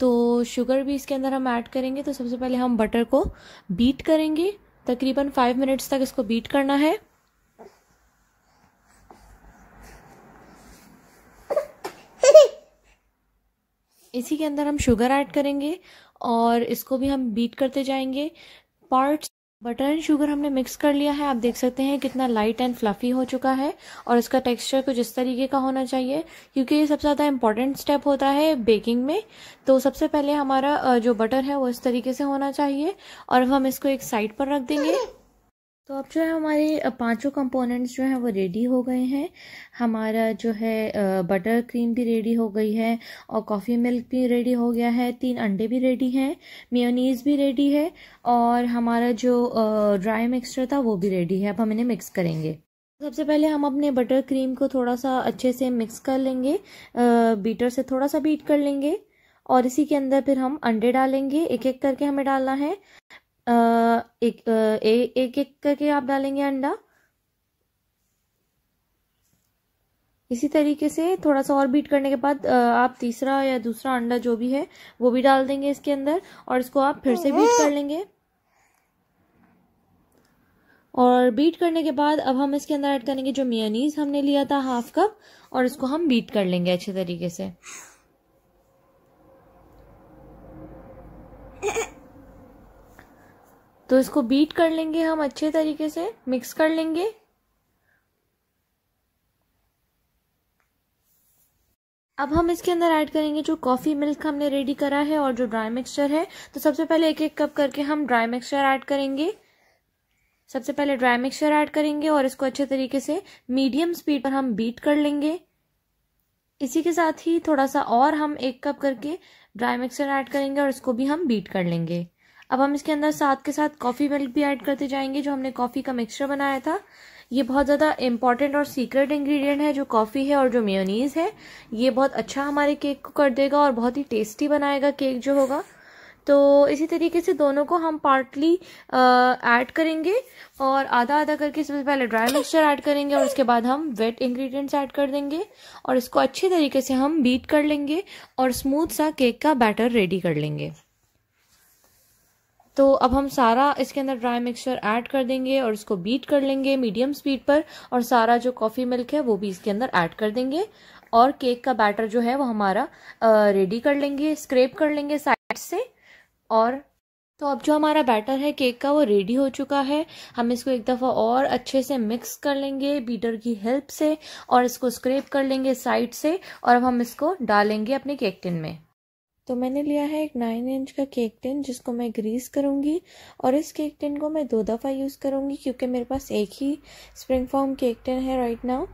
तो शुगर भी इसके अंदर हम ऐड करेंगे तो सबसे पहले हम बटर को बीट करेंगे तकरीबन फाइव मिनट्स तक इसको बीट करना है इसी के अंदर हम शुगर ऐड करेंगे और इसको भी हम बीट करते जाएंगे पार्ट्स बटर एंड शुगर हमने मिक्स कर लिया है आप देख सकते हैं कितना लाइट एंड फ्लफ़ी हो चुका है और इसका टेक्सचर कुछ इस तरीके का होना चाहिए क्योंकि ये सबसे ज़्यादा इंपॉर्टेंट स्टेप होता है बेकिंग में तो सबसे पहले हमारा जो बटर है वो इस तरीके से होना चाहिए और हम इसको एक साइड पर रख देंगे तो अब जो है हमारे पांचों कंपोनेंट्स जो हैं वो रेडी हो गए हैं हमारा जो है बटर क्रीम भी रेडी हो गई है और कॉफ़ी मिल्क भी रेडी हो गया है तीन अंडे भी रेडी हैं मेयोनीज भी रेडी है और हमारा जो ड्राई मिक्सचर था वो भी रेडी है अब हम इन्हें मिक्स करेंगे सबसे पहले हम अपने बटर क्रीम को थोड़ा सा अच्छे से मिक्स कर लेंगे बीटर से थोड़ा सा बीट कर लेंगे और इसी के अंदर फिर हम अंडे डालेंगे एक एक करके हमें डालना है एक एक एक करके आप डालेंगे अंडा इसी तरीके से थोड़ा सा और बीट करने के बाद आप तीसरा या दूसरा अंडा जो भी है वो भी डाल देंगे इसके अंदर और इसको आप फिर से बीट कर लेंगे और बीट करने के बाद अब हम इसके अंदर ऐड करेंगे जो मेयनीज हमने लिया था हाफ कप और इसको हम बीट कर लेंगे अच्छे तरीके से तो इसको बीट कर लेंगे हम अच्छे तरीके से मिक्स कर लेंगे अब हम इसके अंदर ऐड करेंगे जो कॉफ़ी मिल्क हमने रेडी करा है और जो ड्राई मिक्सचर है तो सबसे पहले एक एक कप करके हम ड्राई मिक्सचर ऐड करेंगे सबसे पहले ड्राई मिक्सचर ऐड करेंगे और इसको अच्छे तरीके से मीडियम स्पीड पर हम बीट कर लेंगे इसी के साथ ही थोड़ा सा और हम एक कप करके ड्राई मिक्सचर ऐड करेंगे और इसको भी हम बीट कर लेंगे अब हम इसके अंदर साथ के साथ कॉफ़ी मिल्क भी ऐड करते जाएंगे जो हमने कॉफ़ी का मिक्सचर बनाया था ये बहुत ज़्यादा इम्पॉर्टेंट और सीक्रेट इंग्रेडिएंट है जो कॉफ़ी है और जो मेयोनीज़ है ये बहुत अच्छा हमारे केक को कर देगा और बहुत ही टेस्टी बनाएगा केक जो होगा तो इसी तरीके से दोनों को हम पार्टली ऐड करेंगे और आधा आधा करके सबसे पहले ड्राई मिक्सचर ऐड करेंगे और उसके बाद हम वेट इंग्रेडिएंट्स ऐड कर देंगे और इसको अच्छे तरीके से हम बीट कर लेंगे और स्मूथ सा केक का बैटर रेडी कर लेंगे तो अब हम सारा इसके अंदर ड्राई मिक्सचर ऐड कर देंगे और इसको बीट कर लेंगे मीडियम स्पीड पर और सारा जो कॉफ़ी मिल्क है वो भी इसके अंदर ऐड कर देंगे और केक का बैटर जो है वो हमारा रेडी कर लेंगे स्क्रेप कर लेंगे साइड से और तो अब जो हमारा बैटर है केक का वो रेडी हो चुका है हम इसको एक दफ़ा और अच्छे से मिक्स कर लेंगे बीटर की हेल्प से और इसको स्क्रेप कर लेंगे साइड से और अब हम इसको डालेंगे अपने केक टिन में तो मैंने लिया है एक नाइन इंच का केक टिन जिसको मैं ग्रीस करूँगी और इस केक टिन को मैं दो दफ़ा यूज़ करूँगी क्योंकि मेरे पास एक ही स्प्रिंग फॉर्म केक टिन है राइट नाउ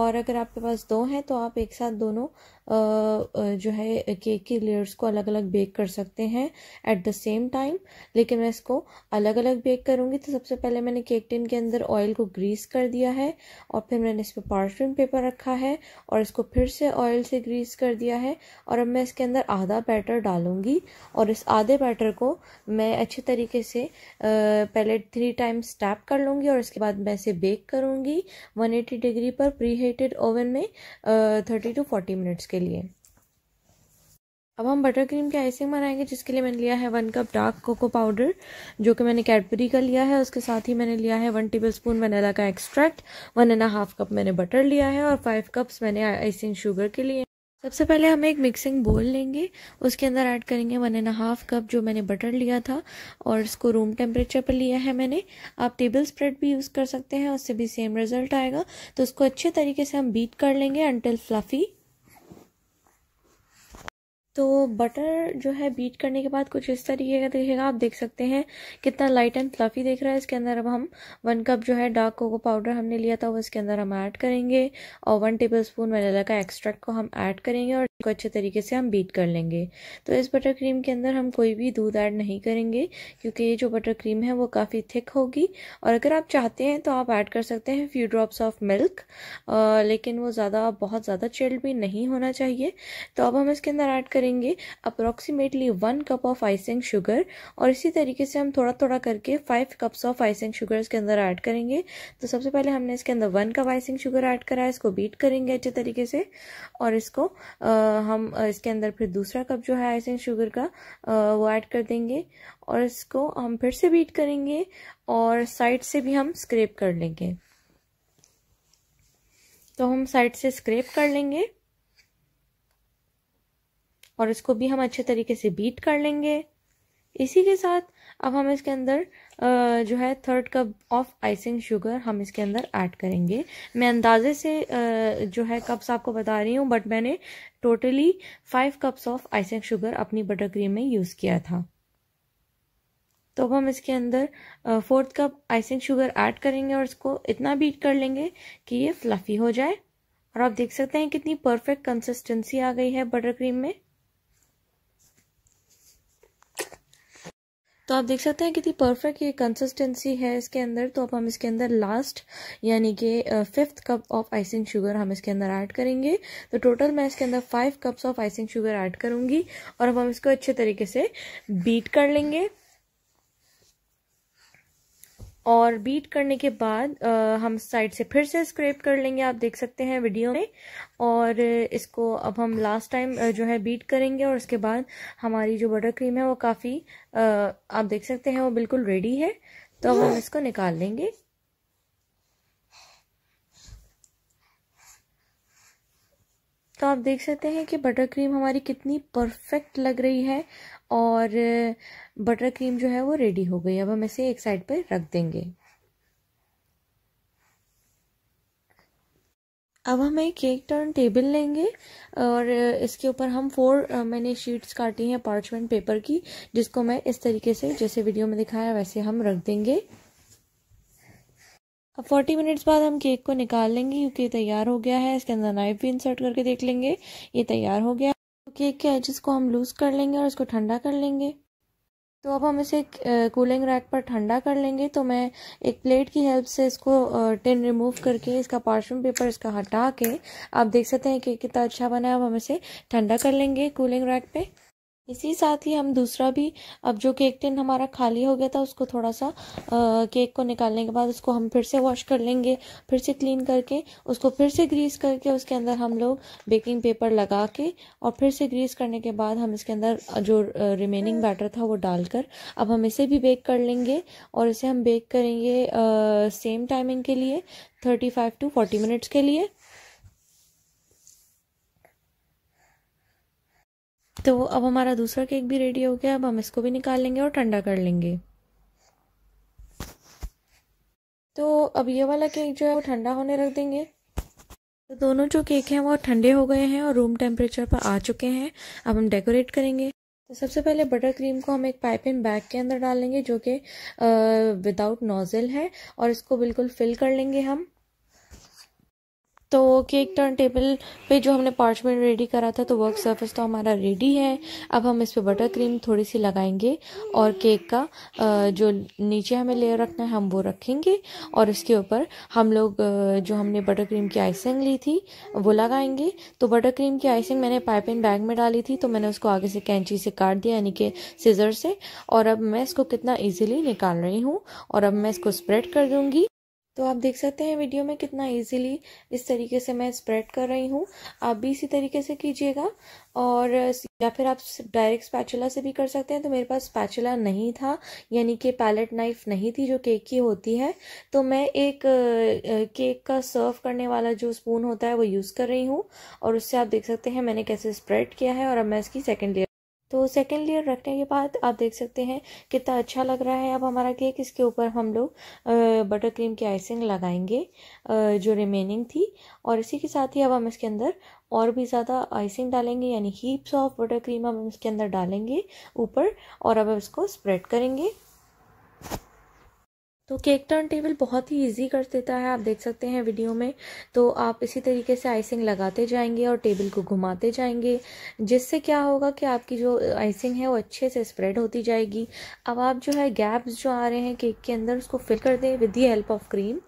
और अगर आपके पास दो हैं तो आप एक साथ दोनों जो है केक की लेयर्स को अलग अलग बेक कर सकते हैं एट द सेम टाइम लेकिन मैं इसको अलग अलग बेक करूँगी तो सबसे पहले मैंने केक टिन के अंदर ऑयल को ग्रीस कर दिया है और फिर मैंने इस पर पार्चमेंट पेपर रखा है और इसको फिर से ऑयल से ग्रीस कर दिया है और अब मैं इसके अंदर आधा बैटर डालूँगी और इस आधे बैटर को मैं अच्छे तरीके से पहले थ्री टाइम्स टैप कर लूँगी और इसके बाद मैं इसे बेक करूँगी वन डिग्री पर प्री हीटेड ओवन में थर्टी टू फोर्टी मिनट्स उसके लिए अब हम बटर क्रीम की आइसिंग बनाएंगे जिसके लिए मैंने लिया है one cup dark cocoa powder जो कि मैंने कैडबरी का लिया है उसके साथ ही मैंने लिया है वन टेबल स्पून वनीला का extract one and half cup मैंने बटर लिया है और फाइव कप्स मैंने आइसिंग शुगर के लिए सबसे पहले हम एक मिक्सिंग बोल लेंगे उसके अंदर ऐड करेंगे वन एंड हाफ कप जो मैंने बटर लिया था और इसको रूम टेम्परेचर पर लिया है मैंने आप टेबल स्प्रेड भी यूज़ कर सकते हैं उससे भी सेम रिजल्ट आएगा तो उसको अच्छे तरीके से हम बीट कर लेंगे अनटिल फ्लफ़ी तो बटर जो है बीट करने के बाद कुछ इस तरीके का देखेगा आप देख सकते हैं कितना लाइट एंड फ्लफ़ी देख रहा है इसके अंदर अब हम वन कप जो है डार्क कोको पाउडर हमने लिया था वो इसके अंदर हम ऐड करेंगे और वन टेबल स्पून वनीला का एक्सट्रैक्ट को हम ऐड करेंगे और इसको अच्छे तरीके से हम बीट कर लेंगे तो इस बटर क्रीम के अंदर हम कोई भी दूध ऐड नहीं करेंगे क्योंकि ये जो बटर क्रीम है वो काफ़ी थिक होगी और अगर आप चाहते हैं तो आप ऐड कर सकते हैं फ्यू ड्रॉप्स ऑफ मिल्क लेकिन वो ज़्यादा बहुत ज़्यादा चिल्ड भी नहीं होना चाहिए तो अब हम इसके अंदर ऐड करेंगे approximately one cup of icing sugar और इसी तरीके से हम थोड़ा थोड़ा करके five cups of icing sugar इसके अंदर ऐड करेंगे तो सबसे पहले हमने इसके अंदर one cup icing sugar add करा है इसको बीट करेंगे अच्छे तरीके से और इसको आ, हम इसके अंदर फिर दूसरा कप जो है आइसिंग शुगर का आ, वो ऐड कर देंगे और इसको हम फिर से बीट करेंगे और साइड से भी हम स्क्रेप कर लेंगे तो हम साइड से स्क्रेप कर लेंगे और इसको भी हम अच्छे तरीके से बीट कर लेंगे इसी के साथ अब हम इसके अंदर जो है third cup of icing sugar हम इसके अंदर ऐड करेंगे मैं अंदाजे से जो है कप्स आपको बता रही हूँ बट मैंने totally five cups of icing sugar अपनी बटर क्रीम में यूज़ किया था तो अब हम इसके अंदर fourth cup icing sugar add करेंगे और इसको इतना बीट कर लेंगे कि ये फ्लफ़ी हो जाए और आप देख सकते हैं कितनी परफेक्ट कंसिस्टेंसी आ गई है बटर क्रीम में तो आप देख सकते हैं कितनी परफेक्ट ये कंसिस्टेंसी है इसके अंदर तो अब हम इसके अंदर लास्ट यानी कि fifth cup of icing sugar हम इसके अंदर ऐड करेंगे तो टोटल मैं इसके अंदर five cups of icing sugar add करूँगी और अब हम इसको अच्छे तरीके से बीट कर लेंगे और बीट करने के बाद आ, हम साइड से फिर से स्क्रेप कर लेंगे आप देख सकते हैं वीडियो में और इसको अब हम लास्ट टाइम जो है बीट करेंगे और उसके बाद हमारी जो बटर क्रीम है वो काफ़ी आप देख सकते हैं वो बिल्कुल रेडी है तो अब हम इसको निकाल लेंगे तो आप देख सकते हैं कि बटर क्रीम हमारी कितनी परफेक्ट लग रही है और बटर uh, क्रीम जो है वो रेडी हो गई अब हम इसे एक साइड पर रख देंगे अब हम एक केक टर्न टेबल लेंगे और uh, इसके ऊपर हम फोर uh, मैंने शीट्स काटी हैं पार्चमेंट पेपर की जिसको मैं इस तरीके से जैसे वीडियो में दिखाया वैसे हम रख देंगे अब फोर्टी मिनट्स बाद हम केक को निकाल लेंगे क्योंकि तैयार हो गया है इसके अंदर नाइफ भी इंसर्ट करके देख लेंगे ये तैयार हो गया केक के एजेस को हम लूज़ कर लेंगे और इसको ठंडा कर लेंगे तो अब हम इसे कूलिंग रैक पर ठंडा कर लेंगे तो मैं एक प्लेट की हेल्प से इसको टिन रिमूव करके इसका पार्शन पेपर इसका हटा के आप देख सकते हैं कि कितना अच्छा बना है अब हम इसे ठंडा कर लेंगे कूलिंग रैक पर इसी साथ ही हम दूसरा भी अब जो केक टिन हमारा खाली हो गया था उसको थोड़ा सा आ, केक को निकालने के बाद उसको हम फिर से वॉश कर लेंगे फिर से क्लीन करके उसको फिर से ग्रीस करके उसके अंदर हम लोग बेकिंग पेपर लगा के और फिर से ग्रीस करने के बाद हम इसके अंदर जो रिमेनिंग बैटर था वो डालकर अब हम इसे भी बेक कर लेंगे और इसे हम बेक करेंगे आ, सेम टाइमिंग के लिए thirty five to forty minutes के लिए तो अब हमारा दूसरा केक भी रेडी हो गया अब हम इसको भी निकाल लेंगे और ठंडा कर लेंगे तो अब ये वाला केक जो है वो ठंडा होने रख देंगे तो दोनों जो केक हैं वो ठंडे हो गए हैं और रूम टेम्परेचर पर आ चुके हैं अब हम डेकोरेट करेंगे तो सबसे पहले बटर क्रीम को हम एक पाइपिंग बैग के अंदर डाल लेंगे जो कि विदाउट नोज़ल है और इसको बिल्कुल फिल कर लेंगे हम तो केक टर्न टेबल पे जो हमने पार्चमेंट रेडी करा था तो वर्क सरफेस तो हमारा रेडी है अब हम इस पर बटर क्रीम थोड़ी सी लगाएंगे और केक का जो नीचे हमें लेयर रखना है हम वो रखेंगे और इसके ऊपर हम लोग जो हमने बटर क्रीम की आइसिंग ली थी वो लगाएंगे तो बटर क्रीम की आइसिंग मैंने पाइपिंग बैग में डाली थी तो मैंने उसको आगे से कैंची से काट दिया यानी कि सीजर से और अब मैं इसको कितना ईजिली निकाल रही हूँ और अब मैं इसको स्प्रेड कर दूँगी तो आप देख सकते हैं वीडियो में कितना इजीली इस तरीके से मैं स्प्रेड कर रही हूँ आप भी इसी तरीके से कीजिएगा और या फिर आप डायरेक्ट स्पैचुला से भी कर सकते हैं तो मेरे पास स्पैचुला नहीं था यानी कि पैलेट नाइफ नहीं थी जो केक की होती है तो मैं एक केक का सर्व करने वाला जो स्पून होता है वो यूज़ कर रही हूँ और उससे आप देख सकते हैं मैंने कैसे स्प्रेड किया है और अब मैं इसकी सेकेंड लेयर तो सेकेंड लेयर रखने के बाद आप देख सकते हैं कितना अच्छा लग रहा है अब हमारा केक इसके ऊपर हम लोग बटर क्रीम की आइसिंग लगाएंगे जो रिमेनिंग थी और इसी के साथ ही अब हम इसके अंदर और भी ज़्यादा आइसिंग डालेंगे यानी हीप्स ऑफ बटर क्रीम हम इसके अंदर डालेंगे ऊपर और अब इसको स्प्रेड करेंगे तो केक टर्न टेबल बहुत ही इजी कर देता है आप देख सकते हैं वीडियो में तो आप इसी तरीके से आइसिंग लगाते जाएंगे और टेबल को घुमाते जाएंगे जिससे क्या होगा कि आपकी जो आइसिंग है वो अच्छे से स्प्रेड होती जाएगी अब आप जो है गैप्स जो आ रहे हैं केक के अंदर उसको फिल कर दें with the help of cream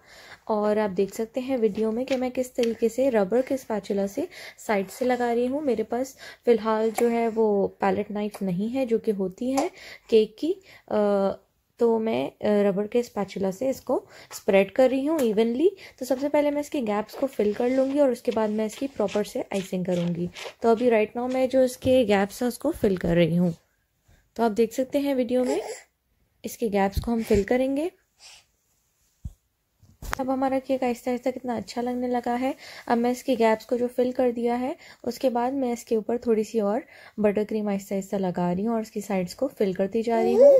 और आप देख सकते हैं वीडियो में कि मैं किस तरीके से रबर के स्पैचुला से साइड से लगा रही हूँ मेरे पास फ़िलहाल जो है वो पैलेट नाइफ नहीं है जो कि होती है केक की आ, तो मैं रबड़ के स्पैचुला से इसको स्प्रेड कर रही हूँ इवनली तो सबसे पहले मैं इसके गैप्स को फिल कर लूँगी और उसके बाद मैं इसकी प्रॉपर से आइसिंग करूँगी तो अभी राइट नाउ मैं जो इसके गैप्स हैं उसको फिल कर रही हूँ तो आप देख सकते हैं वीडियो में इसके गैप्स को हम फिल करेंगे अब हमारा केक आहिस्ता आहिस्ता कितना अच्छा लगने लगा है अब मैं इसके गैप्स को जो फिल कर दिया है उसके बाद मैं इसके ऊपर थोड़ी सी और बटर क्रीम आहिस्ता आहिस्ता लगा रही हूँ और इसकी साइड्स को फिल करती जा रही हूँ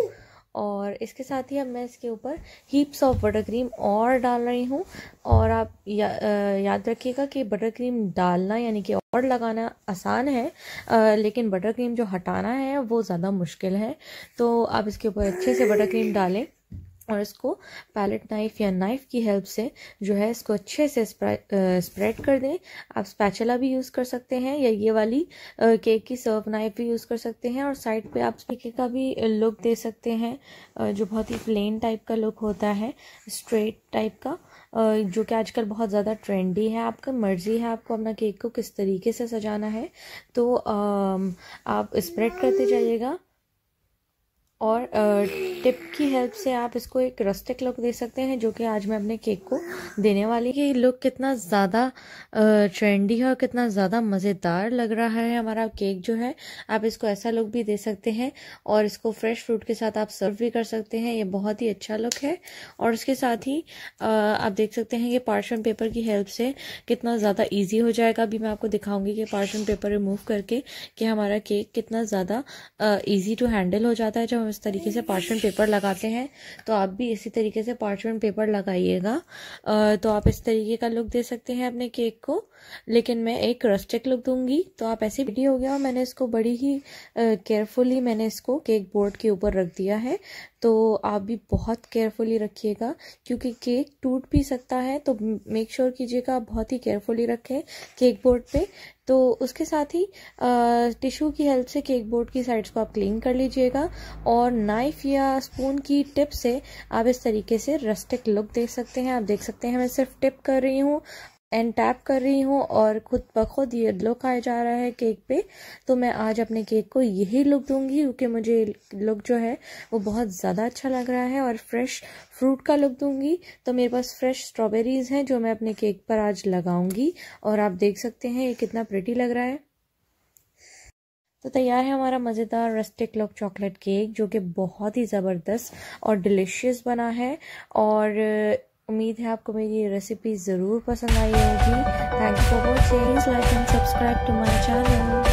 और इसके साथ ही अब मैं इसके ऊपर हीप्स ऑफ बटर क्रीम और डाल रही हूँ और आप या, याद रखिएगा कि बटर क्रीम डालना यानी कि और लगाना आसान है आ, लेकिन बटर क्रीम जो हटाना है वो ज़्यादा मुश्किल है तो आप इसके ऊपर अच्छे से बटर क्रीम डालें और इसको पैलेट नाइफ या नाइफ की हेल्प से जो है इसको अच्छे से स्प्रेड कर दें आप स्पैचला भी यूज़ कर सकते हैं या ये वाली केक की सर्व नाइफ भी यूज़ कर सकते हैं और साइड पे आप केक का भी लुक दे सकते हैं जो बहुत ही प्लेन टाइप का लुक होता है स्ट्रेट टाइप का जो कि आजकल बहुत ज़्यादा ट्रेंडी है आपका मर्ज़ी है आपको अपना केक को किस तरीके से सजाना है तो आप स्प्रेड करते जाइएगा और टिप की हेल्प से आप इसको एक रस्टिक लुक दे सकते हैं जो कि आज मैं अपने केक को देने वाली ये लुक कितना ज़्यादा ट्रेंडी है और कितना ज़्यादा मज़ेदार लग रहा है हमारा केक जो है आप इसको ऐसा लुक भी दे सकते हैं और इसको फ्रेश फ्रूट के साथ आप सर्व भी कर सकते हैं ये बहुत ही अच्छा लुक है और इसके साथ ही आप देख सकते हैं कि पार्शन पेपर की हेल्प से कितना ज़्यादा ईजी हो जाएगा अभी मैं आपको दिखाऊँगी कि पार्शन पेपर रिमूव करके कि हमारा केक कितना ज़्यादा ईजी टू हैंडल हो जाता है जब हम इस तरीके से पार्चमेंट पेपर लगाते हैं तो आप भी इसी तरीके से पार्चमेंट पेपर लगाइएगा तो आप इस तरीके का लुक दे सकते हैं अपने केक को लेकिन मैं एक रस्टिक लुक दूंगी तो आप ऐसे वीडियो हो गया और मैंने इसको बड़ी ही केयरफुली मैंने इसको केक बोर्ड के ऊपर रख दिया है तो आप भी बहुत केयरफुली रखिएगा क्योंकि केक टूट भी सकता है तो मेक श्योर कीजिएगा आप बहुत ही केयरफुली रखें केक बोर्ड पे तो उसके साथ ही टिश्यू की हेल्प से केक बोर्ड की साइड्स को आप क्लीन कर लीजिएगा और नाइफ या स्पून की टिप से आप इस तरीके से रस्टिक लुक दे सकते हैं आप देख सकते हैं मैं सिर्फ टिप कर रही हूँ एंड टैप कर रही हूँ और खुद ब खुद ये लुक आया जा रहा है केक पे तो मैं आज अपने केक को यही लुक दूंगी क्योंकि मुझे लुक जो है वो बहुत ज़्यादा अच्छा लग रहा है और फ्रेश फ्रूट का लुक दूंगी तो मेरे पास फ्रेश स्ट्रॉबेरीज़ हैं जो मैं अपने केक पर आज लगाऊंगी और आप देख सकते हैं ये कितना प्रिटी लग रहा है तो तैयार है हमारा मज़ेदार रस्टिक लॉक चॉकलेट केक जो कि बहुत ही ज़बरदस्त और डिलिशियस बना है और उम्मीद है आपको मेरी रेसिपी ज़रूर पसंद आई होगी thank you for watching like and subscribe to my channel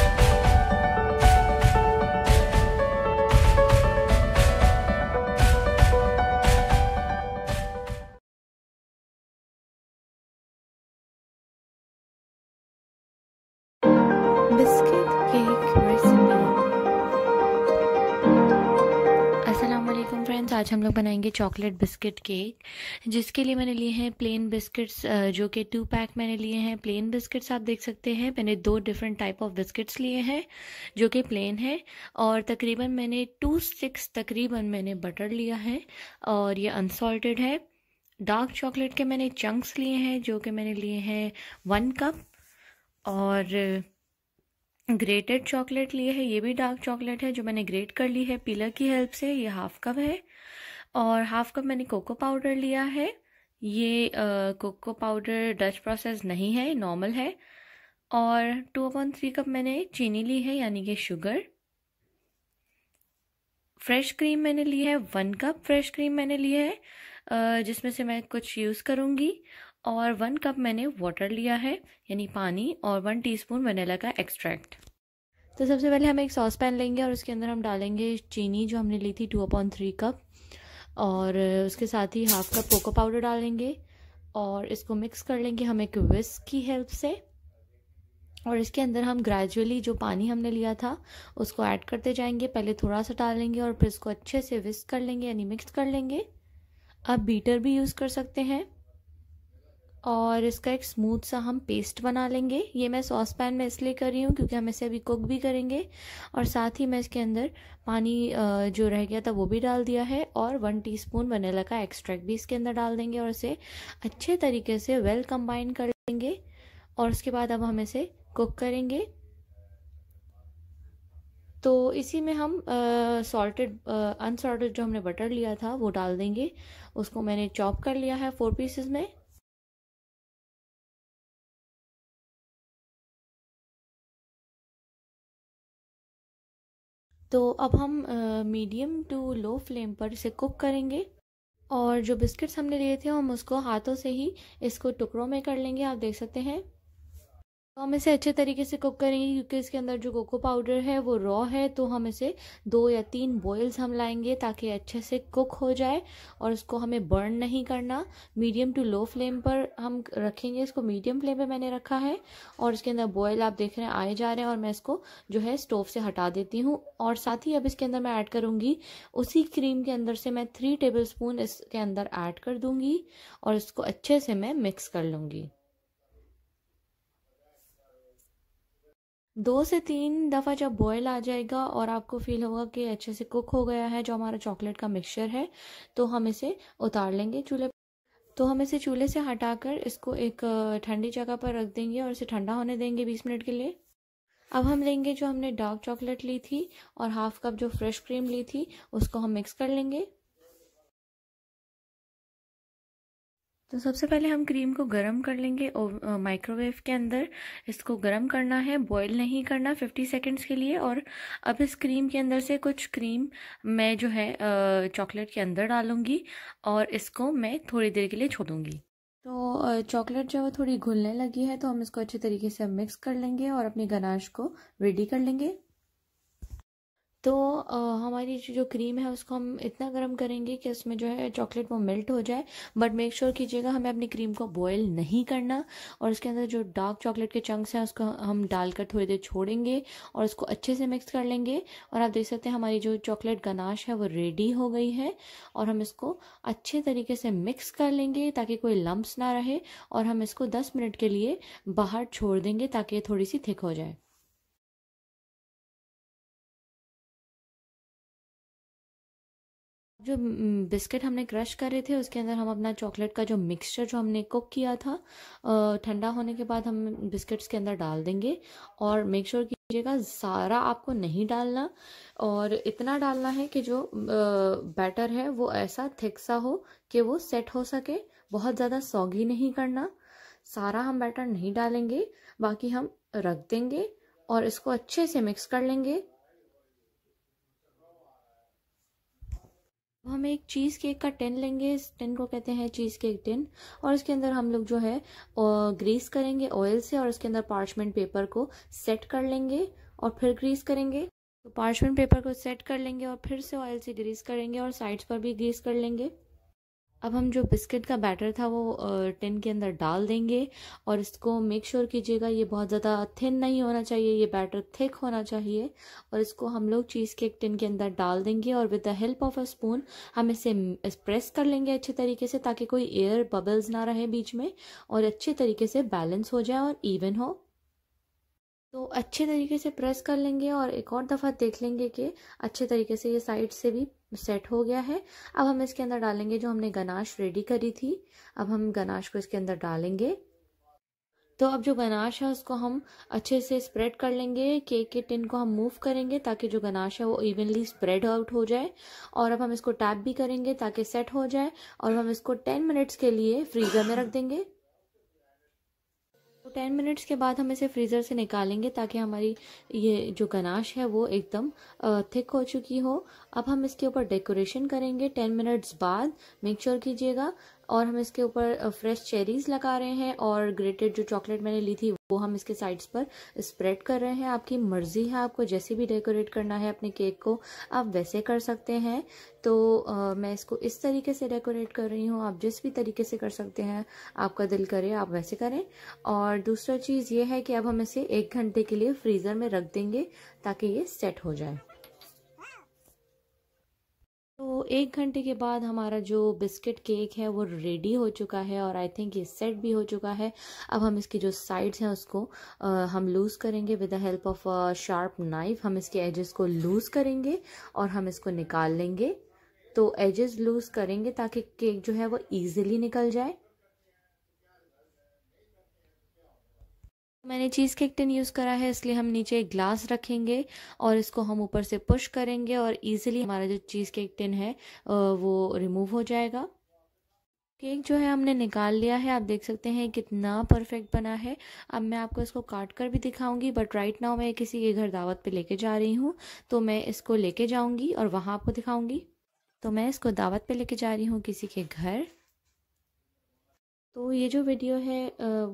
आज हम लोग बनाएंगे चॉकलेट बिस्किट केक जिसके लिए मैंने लिए हैं प्लेन बिस्किट्स जो कि टू पैक मैंने लिए हैं प्लेन बिस्किट्स आप देख सकते हैं मैंने दो डिफरेंट टाइप ऑफ बिस्किट्स लिए हैं जो कि प्लेन है और तकरीबन मैंने टू सिक्स तकरीबन मैंने बटर लिया है और ये अनसॉल्टेड है डार्क चॉकलेट के मैंने चंक्स लिए हैं जो कि मैंने लिए हैं वन कप और ग्रेटेड चॉकलेट लिए है ये भी डार्क चॉकलेट है जो मैंने ग्रेट कर ली है पीलर की हेल्प से ये हाफ कप है और हाफ कप मैंने कोको पाउडर लिया है ये कोको पाउडर डच प्रोसेस नहीं है नॉर्मल है और टू अपॉन थ्री कप मैंने चीनी ली है यानी कि शुगर फ्रेश क्रीम मैंने ली है वन कप फ्रेश क्रीम मैंने ली है जिसमें से मैं कुछ यूज़ करूँगी और वन कप मैंने वाटर लिया है यानी पानी और वन टीस्पून वनीला का एक्सट्रैक्ट तो सबसे पहले हम एक सॉस पैन लेंगे और उसके अंदर हम डालेंगे चीनी जो हमने ली थी टू अपॉन थ्री कप और उसके साथ ही हाफ कप कोको पाउडर डालेंगे और इसको मिक्स कर लेंगे हम एक विस्क की हेल्प से और इसके अंदर हम ग्रेजुअली जो पानी हमने लिया था उसको ऐड करते जाएंगे पहले थोड़ा सा डालेंगे और फिर इसको अच्छे से विस्क कर लेंगे यानी मिक्स कर लेंगे आप बीटर भी यूज़ कर सकते हैं और इसका एक स्मूथ सा हम पेस्ट बना लेंगे ये मैं सॉस पैन में इसलिए कर रही हूँ क्योंकि हम इसे अभी कुक भी करेंगे और साथ ही मैं इसके अंदर पानी जो रह गया था वो भी डाल दिया है और वन टीस्पून वनीला का एक्सट्रैक्ट भी इसके अंदर डाल देंगे और इसे अच्छे तरीके से वेल कम्बाइन कर लेंगे और उसके बाद अब हम इसे कुक करेंगे तो इसी में हम सॉल्टेड अनसॉल्टेड जो हमने बटर लिया था वो डाल देंगे उसको मैंने चॉप कर लिया है फोर पीसेस में तो अब हम मीडियम टू लो फ्लेम पर इसे कुक करेंगे और जो बिस्किट्स हमने लिए थे हम उसको हाथों से ही इसको टुकड़ों में कर लेंगे आप देख सकते हैं तो हम इसे अच्छे तरीके से कुक करेंगे क्योंकि इसके अंदर जो कोको पाउडर है वो रॉ है तो हम इसे दो या तीन बॉयल्स हम लाएंगे ताकि अच्छे से कुक हो जाए और इसको हमें बर्न नहीं करना मीडियम टू लो फ्लेम पर हम रखेंगे इसको मीडियम फ्लेम पे मैंने रखा है और इसके अंदर बॉयल आप देख रहे हैं आए जा रहे हैं और मैं इसको जो है स्टोव से हटा देती हूँ और साथ ही अब इसके अंदर मैं ऐड करूँगी उसी क्रीम के अंदर से मैं थ्री टेबल स्पून इसके अंदर ऐड कर दूँगी और इसको अच्छे से मैं मिक्स कर लूँगी दो से तीन दफ़ा जब बॉयल आ जाएगा और आपको फील होगा कि अच्छे से कुक हो गया है जो हमारा चॉकलेट का मिक्सचर है तो हम इसे उतार लेंगे चूल्हे तो हम इसे चूल्हे से हटाकर इसको एक ठंडी जगह पर रख देंगे और इसे ठंडा होने देंगे बीस मिनट के लिए अब हम लेंगे जो हमने डार्क चॉकलेट ली थी और हाफ कप जो फ्रेश क्रीम ली थी उसको हम मिक्स कर लेंगे तो सबसे पहले हम क्रीम को गर्म कर लेंगे माइक्रोवेव के अंदर इसको गर्म करना है बॉईल नहीं करना 50 सेकेंड्स के लिए और अब इस क्रीम के अंदर से कुछ क्रीम मैं जो है चॉकलेट के अंदर डालूंगी और इसको मैं थोड़ी देर के लिए छोड़ूँगी तो चॉकलेट जो है थोड़ी घुलने लगी है तो हम इसको अच्छे तरीके से मिक्स कर लेंगे और अपनी गनाश को रेडी कर लेंगे तो हमारी जो क्रीम है उसको हम इतना गर्म करेंगे कि उसमें जो है चॉकलेट वो मेल्ट हो जाए बट मेक श्योर कीजिएगा हमें अपनी क्रीम को बॉयल नहीं करना और उसके अंदर जो डार्क चॉकलेट के चंक्स हैं उसको हम डालकर थोड़ी देर छोड़ेंगे और उसको अच्छे से मिक्स कर लेंगे और आप देख सकते हैं हमारी जो चॉकलेट गनाश है वो रेडी हो गई है और हम इसको अच्छे तरीके से मिक्स कर लेंगे ताकि कोई लम्ब ना रहे और हम इसको दस मिनट के लिए बाहर छोड़ देंगे ताकि ये थोड़ी सी थिक हो जाए जो हम्म, बिस्किट हमने क्रश करे थे उसके अंदर हम अपना चॉकलेट का जो मिक्सचर जो हमने कुक किया था ठंडा होने के बाद हम बिस्किट्स के अंदर डाल देंगे और मेक श्योर कीजिएगा सारा आपको नहीं डालना और इतना डालना है कि जो बैटर है वो ऐसा थिक सा हो कि वो सेट हो सके बहुत ज़्यादा सौगी नहीं करना सारा हम बैटर नहीं डालेंगे बाकी हम रख देंगे और इसको अच्छे से मिक्स कर लेंगे तो हम एक चीज़ केक का टिन लेंगे इस टिन को कहते हैं चीज़ केक टिन और इसके अंदर हम लोग जो है ग्रीस करेंगे ऑयल से और इसके अंदर पार्चमेंट पेपर को सेट कर लेंगे और फिर ग्रीस करेंगे तो पार्चमेंट पेपर को सेट कर लेंगे और फिर से ऑयल से ग्रीस करेंगे और साइड्स पर भी ग्रीस कर लेंगे अब हम जो बिस्किट का बैटर था वो टिन के अंदर डाल देंगे और इसको मेक श्योर कीजिएगा ये बहुत ज़्यादा थिन नहीं होना चाहिए ये बैटर थिक होना चाहिए और इसको हम लोग चीज़ केक टिन के अंदर डाल देंगे और with the help of a spoon हम इसे प्रेस कर लेंगे अच्छे तरीके से ताकि कोई एयर बबल्स ना रहे बीच में और अच्छे तरीके से बैलेंस हो जाए और इवन हो तो अच्छे तरीके से प्रेस कर लेंगे और एक और दफ़ा देख लेंगे कि अच्छे तरीके से ये साइड से भी सेट हो गया है अब हम इसके अंदर डालेंगे जो हमने गनाश रेडी करी थी अब हम गनाश को इसके अंदर डालेंगे तो अब जो गनाश है उसको हम अच्छे से स्प्रेड कर लेंगे केक के टिन को हम मूव करेंगे ताकि जो गनाश है वो इवनली स्प्रेड आउट हो जाए और अब हम इसको टैप भी करेंगे ताकि सेट हो जाए और हम इसको टेन मिनट्स के लिए फ्रीजर में रख देंगे टेन मिनट्स के बाद हम इसे फ्रीज़र से निकालेंगे ताकि हमारी ये जो गनाश है वो एकदम थिक हो चुकी हो अब हम इसके ऊपर डेकोरेशन करेंगे टेन मिनट्स बाद मेक श्योर कीजिएगा और हम इसके ऊपर फ्रेश चेरीज लगा रहे हैं और ग्रेटेड जो चॉकलेट मैंने ली थी वो हम इसके साइड्स पर स्प्रेड कर रहे हैं आपकी मर्जी है आपको जैसे भी डेकोरेट करना है अपने केक को आप वैसे कर सकते हैं तो आ, मैं इसको इस तरीके से डेकोरेट कर रही हूँ आप जिस भी तरीके से कर सकते हैं आपका दिल करे आप वैसे करें और दूसरा चीज़ ये है कि अब हम इसे एक घंटे के लिए फ्रीज़र में रख देंगे ताकि ये सेट हो जाए तो एक घंटे के बाद हमारा जो बिस्किट केक है वो रेडी हो चुका है और आई थिंक ये सेट भी हो चुका है अब हम इसकी जो साइड्स हैं उसको आ, हम लूज़ करेंगे with the help of sharp knife हम इसके एजेस को लूज़ करेंगे और हम इसको निकाल लेंगे तो एजेस लूज़ करेंगे ताकि केक जो है वो ईजिली निकल जाए मैंने चीज़ केक टिन यूज़ करा है इसलिए हम नीचे एक ग्लास रखेंगे और इसको हम ऊपर से पुश करेंगे और इजीली हमारा जो चीज़ केक टिन है वो रिमूव हो जाएगा केक जो है हमने निकाल लिया है आप देख सकते हैं कितना परफेक्ट बना है अब मैं आपको इसको काट कर भी दिखाऊंगी बट राइट नाउ मैं किसी के घर दावत पे लेके जा रही हूँ तो मैं इसको लेके जाऊंगी और वहाँ आपको दिखाऊंगी तो मैं इसको दावत पे लेके जा रही हूँ किसी के घर तो ये जो वीडियो है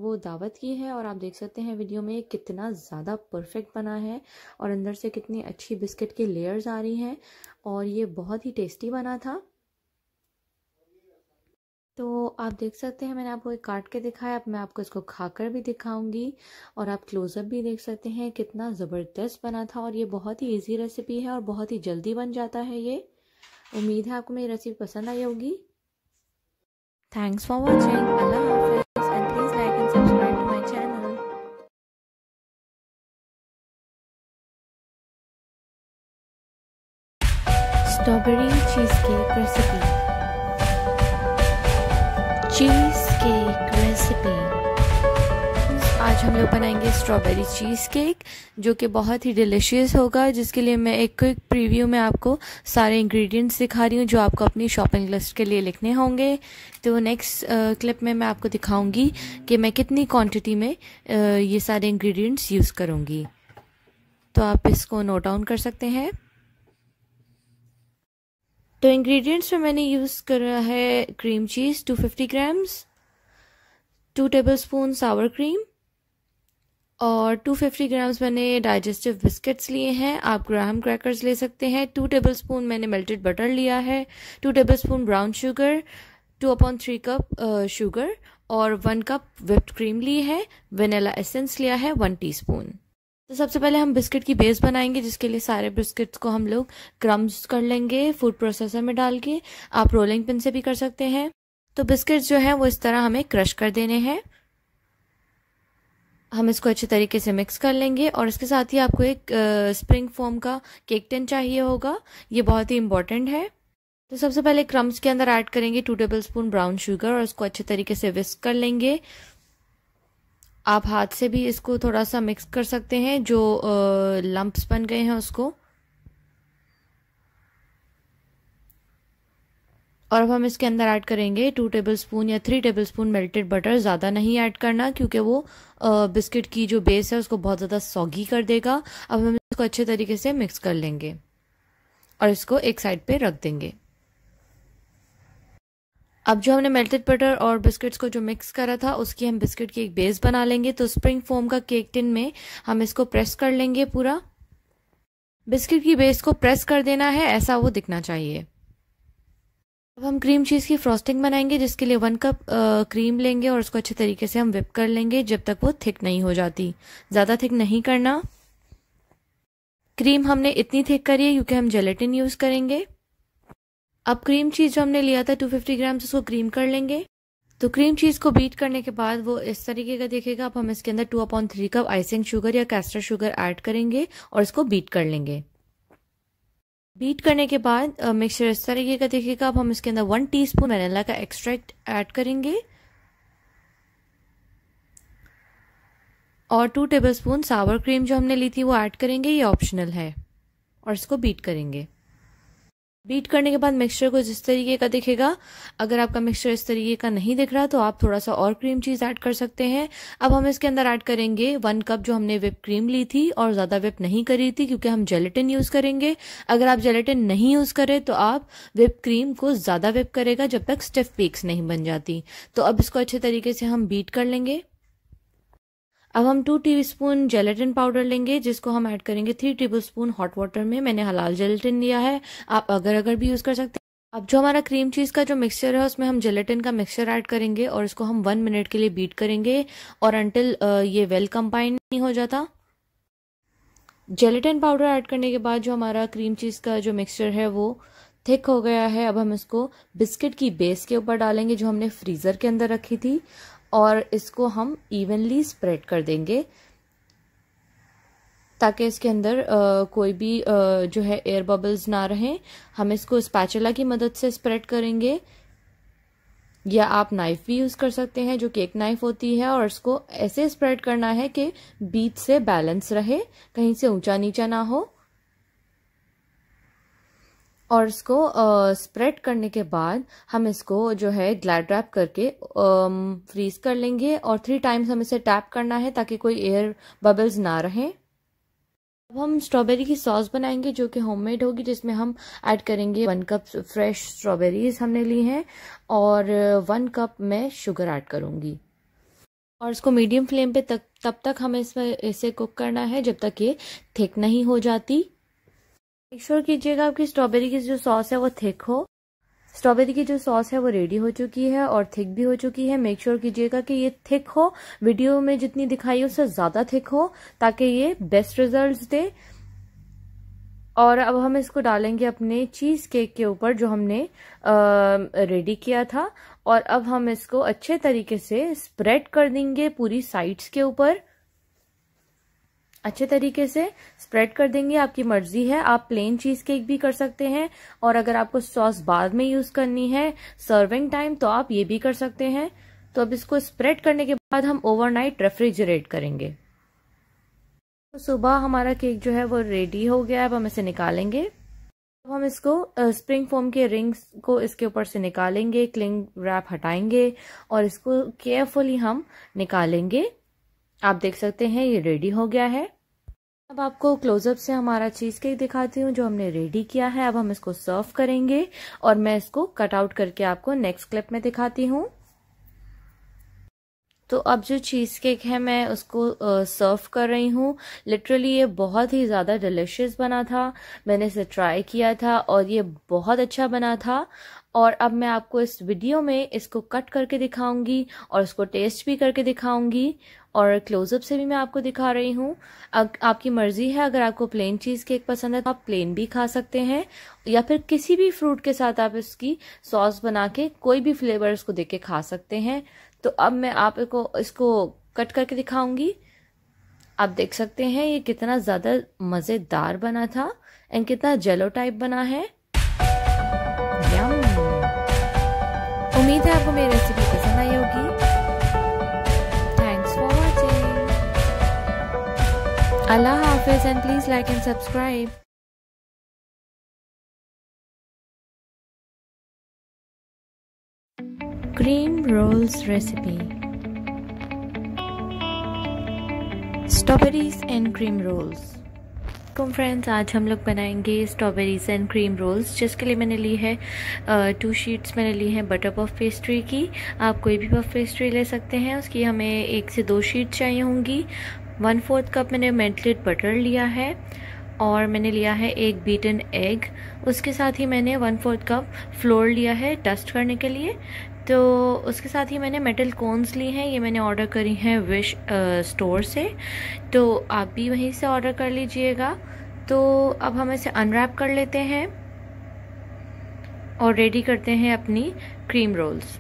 वो दावत की है और आप देख सकते हैं वीडियो में कितना ज़्यादा परफेक्ट बना है और अंदर से कितनी अच्छी बिस्किट की लेयर्स आ रही हैं और ये बहुत ही टेस्टी बना था तो आप देख सकते हैं मैंने आपको एक काट के दिखाया अब मैं आपको इसको खाकर भी दिखाऊंगी और आप क्लोज़अप भी देख सकते हैं कितना ज़बरदस्त बना था और ये बहुत ही इजी रेसिपी है और बहुत ही जल्दी बन जाता है ये उम्मीद है आपको मेरी रेसिपी पसंद आई होगी Thanks for watching. Allah Hafiz and please like and subscribe to my channel. Strawberry Cheesecake Recipe आज हम लोग बनाएंगे स्ट्रॉबेरी चीज़ केक जो कि बहुत ही डिलीशियस होगा जिसके लिए मैं एक क्विक प्रीव्यू में आपको सारे इंग्रेडिएंट्स दिखा रही हूँ जो आपको अपनी शॉपिंग लिस्ट के लिए लिखने होंगे तो नेक्स्ट क्लिप में मैं आपको दिखाऊंगी कि मैं कितनी क्वांटिटी में ये सारे इंग्रेडिएंट्स यूज़ करूँगी तो आप इसको नोट डाउन कर सकते हैं तो इंग्रीडियंट्स में मैंने यूज़ करा है cream cheese two fifty grams tablespoon sour cream और 250 ग्राम्स मैंने डाइजेस्टिव बिस्किट्स लिए हैं आप ग्राहम क्रैकर्स ले सकते हैं टू टेबलस्पून मैंने मेल्टेड बटर लिया है two tablespoon brown sugar two upon three cup sugar और वन कप विप्ड क्रीम ली है वेनेला एसेंस लिया है वन टीस्पून तो सबसे पहले हम बिस्किट की बेस बनाएंगे जिसके लिए सारे बिस्किट्स को हम लोग क्रम्स कर लेंगे फूड प्रोसेसर में डाल के आप रोलिंग पिन से भी कर सकते हैं तो बिस्किट्स जो है वो इस तरह हमें क्रश कर देने हैं हम इसको अच्छे तरीके से मिक्स कर लेंगे और इसके साथ ही आपको एक स्प्रिंग फॉर्म का केक टेन चाहिए होगा ये बहुत ही इंपॉर्टेंट है तो सबसे पहले क्रम्स के अंदर ऐड करेंगे two table tablespoon brown sugar और इसको अच्छे तरीके से विस्क कर लेंगे आप हाथ से भी इसको थोड़ा सा मिक्स कर सकते हैं जो लम्ब्स बन गए हैं उसको और अब हम इसके अंदर ऐड करेंगे टू टेबल स्पून या three table tablespoon melted butter ज़्यादा नहीं ऐड करना क्योंकि वो बिस्किट की जो बेस है उसको बहुत ज़्यादा सौगी कर देगा अब हम इसको अच्छे तरीके से मिक्स कर लेंगे और इसको एक साइड पे रख देंगे अब जो हमने मेल्टेड बटर और बिस्किट्स को जो मिक्स करा था उसकी हम बिस्किट की एक बेस बना लेंगे तो स्प्रिंग फोम का केक टिन में हम इसको प्रेस कर लेंगे पूरा बिस्किट की बेस को प्रेस कर देना है ऐसा वो दिखना चाहिए अब हम क्रीम चीज़ की फ्रॉस्टिंग बनाएंगे जिसके लिए वन कप क्रीम लेंगे और उसको अच्छे तरीके से हम विप कर लेंगे जब तक वो थिक नहीं हो जाती ज़्यादा थिक नहीं करना क्रीम हमने इतनी थिक करी है क्योंकि हम जेलेटिन यूज़ करेंगे अब क्रीम चीज़ जो हमने लिया था 250 ग्राम उसको क्रीम कर लेंगे तो क्रीम चीज़ को बीट करने के बाद वो इस तरीके का देखेगा अब हम इसके अंदर two upon three cup icing sugar या कैस्टर शुगर ऐड करेंगे और इसको बीट कर लेंगे बीट करने के बाद मिक्सचर इस तरीके का देखिएगा अब हम इसके अंदर वन टीस्पून स्पून का एक्सट्रैक्ट ऐड करेंगे और टू टेबलस्पून सावर क्रीम जो हमने ली थी वो ऐड करेंगे ये ऑप्शनल है और इसको बीट करेंगे बीट करने के बाद मिक्सचर को जिस तरीके का दिखेगा अगर आपका मिक्सचर इस तरीके का नहीं दिख रहा तो आप थोड़ा सा और क्रीम चीज़ ऐड कर सकते हैं अब हम इसके अंदर ऐड करेंगे वन कप जो हमने विप क्रीम ली थी और ज़्यादा विप नहीं करी थी क्योंकि हम जेलेटिन यूज़ करेंगे अगर आप जेलेटिन नहीं यूज़ करें तो आप विप क्रीम को ज़्यादा विप करेगा जब तक स्टिफ पीक्स नहीं बन जाती तो अब इसको अच्छे तरीके से हम बीट कर लेंगे अब हम टू टीस्पून जेलेटिन पाउडर लेंगे जिसको हम ऐड करेंगे थ्री टेबलस्पून हॉट वाटर में मैंने हलाल जेलेटिन लिया है आप अगर अगर भी यूज़ कर सकते हैं अब जो हमारा क्रीम चीज़ का जो मिक्सचर है उसमें हम जेलेटिन का मिक्सचर ऐड करेंगे और इसको हम वन मिनट के लिए बीट करेंगे और अंटिल ये वेल कंपाइंड नहीं हो जाता जेलेटिन पाउडर ऐड करने के बाद जो हमारा क्रीम चीज़ का जो मिक्सचर है वो थिक हो गया है अब हम इसको बिस्किट की बेस के ऊपर डालेंगे जो हमने फ्रीज़र के अंदर रखी थी और इसको हम इवनली स्प्रेड कर देंगे ताकि इसके अंदर आ, कोई भी आ, जो है एयर बबल्स ना रहें हम इसको स्पैचुला की मदद से स्प्रेड करेंगे या आप नाइफ भी यूज़ कर सकते हैं जो केक नाइफ होती है और इसको ऐसे स्प्रेड करना है कि बीच से बैलेंस रहे कहीं से ऊंचा नीचा ना हो और इसको स्प्रेड करने के बाद हम इसको जो है ग्लाइड रैप करके फ्रीज कर लेंगे और थ्री टाइम्स हम इसे टैप करना है ताकि कोई एयर बबल्स ना रहें अब हम स्ट्रॉबेरी की सॉस बनाएंगे जो कि होममेड होगी जिसमें हम ऐड करेंगे वन कप फ्रेश स्ट्रॉबेरीज हमने ली हैं और वन कप मैं शुगर ऐड करूंगी और इसको मीडियम फ्लेम पे तक तब तक हमें इसमें इसे कुक करना है जब तक ये थिक नहीं हो जाती श्योर कीजिएगा आपकी स्ट्रॉबेरी की जो सॉस है वो थिक हो स्ट्रॉबेरी की जो सॉस है वो रेडी हो चुकी है और थिक भी हो चुकी है मेक श्योर sure कीजिएगा कि ये थिक हो वीडियो में जितनी दिखाई उससे ज़्यादा थिक हो ताकि ये बेस्ट रिजल्ट्स दे और अब हम इसको डालेंगे अपने चीज़ केक के ऊपर जो हमने रेडी किया था और अब हम इसको अच्छे तरीके से स्प्रेड कर देंगे पूरी साइड्स के ऊपर अच्छे तरीके से स्प्रेड कर देंगे आपकी मर्जी है आप प्लेन चीज केक भी कर सकते हैं और अगर आपको सॉस बाद में यूज करनी है सर्विंग टाइम तो आप ये भी कर सकते हैं तो अब इसको स्प्रेड करने के बाद हम ओवरनाइट रेफ्रिजरेट करेंगे तो सुबह हमारा केक जो है वो रेडी हो गया अब हम इसे निकालेंगे अब हम इसको स्प्रिंग फोम के रिंग्स को इसके ऊपर से निकालेंगे क्लिंग रैप हटाएंगे और इसको केयरफुली हम निकालेंगे आप देख सकते हैं ये रेडी हो गया है अब आपको क्लोजअप से हमारा चीज़ केक दिखाती हूँ जो हमने रेडी किया है अब हम इसको सर्व करेंगे और मैं इसको कट आउट करके आपको नेक्स्ट क्लिप में दिखाती हूँ तो अब जो चीज़ केक है मैं उसको सर्व कर रही हूँ लिटरली ये बहुत ही ज़्यादा डिलिशियस बना था मैंने इसे ट्राई किया था और ये बहुत अच्छा बना था और अब मैं आपको इस वीडियो में इसको कट करके दिखाऊंगी और इसको टेस्ट भी करके दिखाऊंगी और क्लोजअप से भी मैं आपको दिखा रही हूँ आपकी मर्जी है अगर आपको प्लेन चीज़ केक पसंद है तो आप प्लेन भी खा सकते हैं या फिर किसी भी फ्रूट के साथ आप इसकी सॉस बना के कोई भी फ्लेवर इसको दे के खा सकते हैं तो अब मैं आपको इसको कट करके दिखाऊंगी आप देख सकते हैं ये कितना ज़्यादा मज़ेदार बना था एंड कितना जेलो टाइप बना है उम्मीद है आपको मेरी रेसिपी पसंद आई होगी थैंक्स फॉर वॉचिंग अल्लाह हाफिज़ and please like and subscribe cream rolls recipe strawberries and cream rolls असलम फ्रेंड्स आज हम लोग बनाएंगे स्ट्रॉबेरीज एंड क्रीम रोल्स जिसके लिए मैंने ली है टू शीट्स मैंने ली हैं बटर पफ पेस्ट्री की आप कोई भी पफ पेस्ट्री ले सकते हैं उसकी हमें एक से दो शीट चाहिए होंगी वन फोर्थ कप मैंने मेंटलेट बटर लिया है और मैंने लिया है एक बीटन एग उसके साथ ही मैंने वन फोर्थ कप फ्लोर लिया है टस्ट करने के लिए तो उसके साथ ही मैंने मेटल कोन्स ली हैं ये मैंने ऑर्डर करी हैं विश स्टोर से तो आप भी वहीं से ऑर्डर कर लीजिएगा तो अब हम इसे अनरैप कर लेते हैं और रेडी करते हैं अपनी क्रीम रोल्स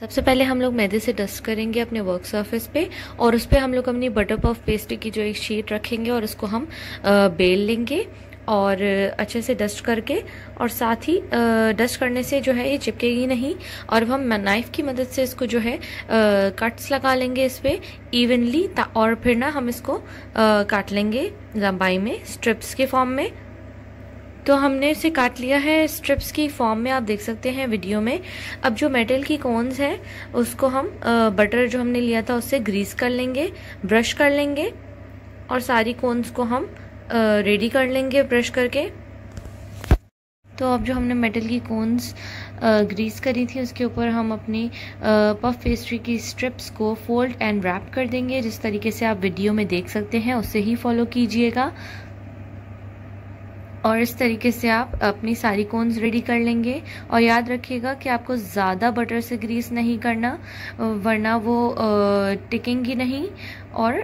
सबसे पहले हम लोग मैदे से डस्ट करेंगे अपने वर्क सर्फिस पे और उस पर हम लोग अपनी बटर पफ पेस्ट्री की जो एक शीट रखेंगे और उसको हम बेल लेंगे और अच्छे से डस्ट करके और साथ ही डस्ट करने से जो है ये चिपकेगी नहीं और हम नाइफ़ की मदद से इसको जो है कट्स लगा लेंगे इस पर इवनली और फिर ना हम इसको काट लेंगे लंबाई में स्ट्रिप्स के फॉर्म में तो हमने इसे काट लिया है स्ट्रिप्स की फॉर्म में आप देख सकते हैं वीडियो में अब जो मेटल की कोन्स हैं उसको हम बटर जो हमने लिया था उससे ग्रीस कर लेंगे ब्रश कर लेंगे और सारी कॉन्स को हम रेडी कर लेंगे ब्रश करके तो अब जो हमने मेटल की कोन्स ग्रीस करी थी उसके ऊपर हम अपनी पफ पेस्ट्री की स्ट्रिप्स को फोल्ड एंड रैप कर देंगे जिस तरीके से आप वीडियो में देख सकते हैं उसे ही फॉलो कीजिएगा और इस तरीके से आप अपनी सारी कोन्स रेडी कर लेंगे और याद रखिएगा कि आपको ज़्यादा बटर से ग्रीस नहीं करना वरना वो टिकेंगी नहीं और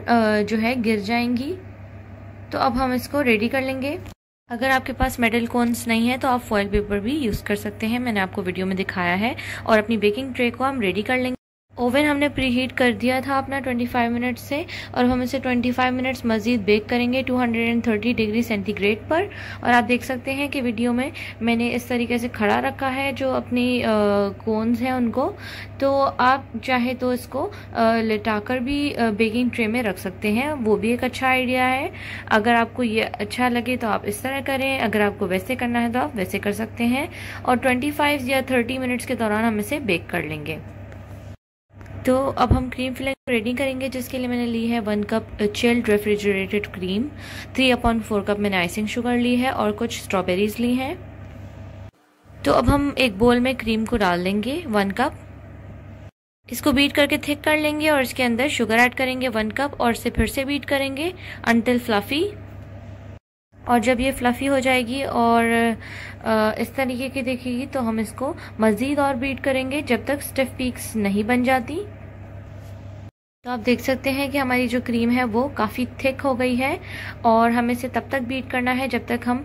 जो है गिर जाएंगी तो अब हम इसको रेडी कर लेंगे अगर आपके पास मेटल कोन्स नहीं है तो आप फॉइल पेपर भी यूज़ कर सकते हैं मैंने आपको वीडियो में दिखाया है और अपनी बेकिंग ट्रे को हम रेडी कर लेंगे ओवन हमने प्री हीट कर दिया था अपना 25 मिनट से और हम इसे 25 मिनट्स मज़ीद बेक करेंगे 230 डिग्री सेंटीग्रेड पर और आप देख सकते हैं कि वीडियो में मैंने इस तरीके से खड़ा रखा है जो अपनी कोन्स हैं उनको तो आप चाहे तो इसको लिटाकर भी बेकिंग ट्रे में रख सकते हैं वो भी एक अच्छा आइडिया है अगर आपको ये अच्छा लगे तो आप इस तरह करें अगर आपको वैसे करना है तो आप वैसे कर सकते हैं और ट्वेंटी या थर्टी मिनट्स के दौरान हम इसे बेक कर लेंगे तो अब हम क्रीम फिलिंग रेडी करेंगे जिसके लिए मैंने ली है one cup chilled refrigerated cream three upon four cup मैंने आइसिंग शुगर ली है और कुछ स्ट्रॉबेरीज ली हैं तो अब हम एक बोल में क्रीम को डाल लेंगे वन कप इसको बीट करके थिक कर लेंगे और इसके अंदर शुगर ऐड करेंगे वन कप और इसे फिर से बीट करेंगे अनटिल फ्लफी और जब ये फ्लफ़ी हो जाएगी और इस तरीके की देखेगी तो हम इसको मज़ीद और बीट करेंगे जब तक स्टिफ पीक्स नहीं बन जाती तो आप देख सकते हैं कि हमारी जो क्रीम है वो काफ़ी थिक हो गई है और हमें इसे तब तक बीट करना है जब तक हम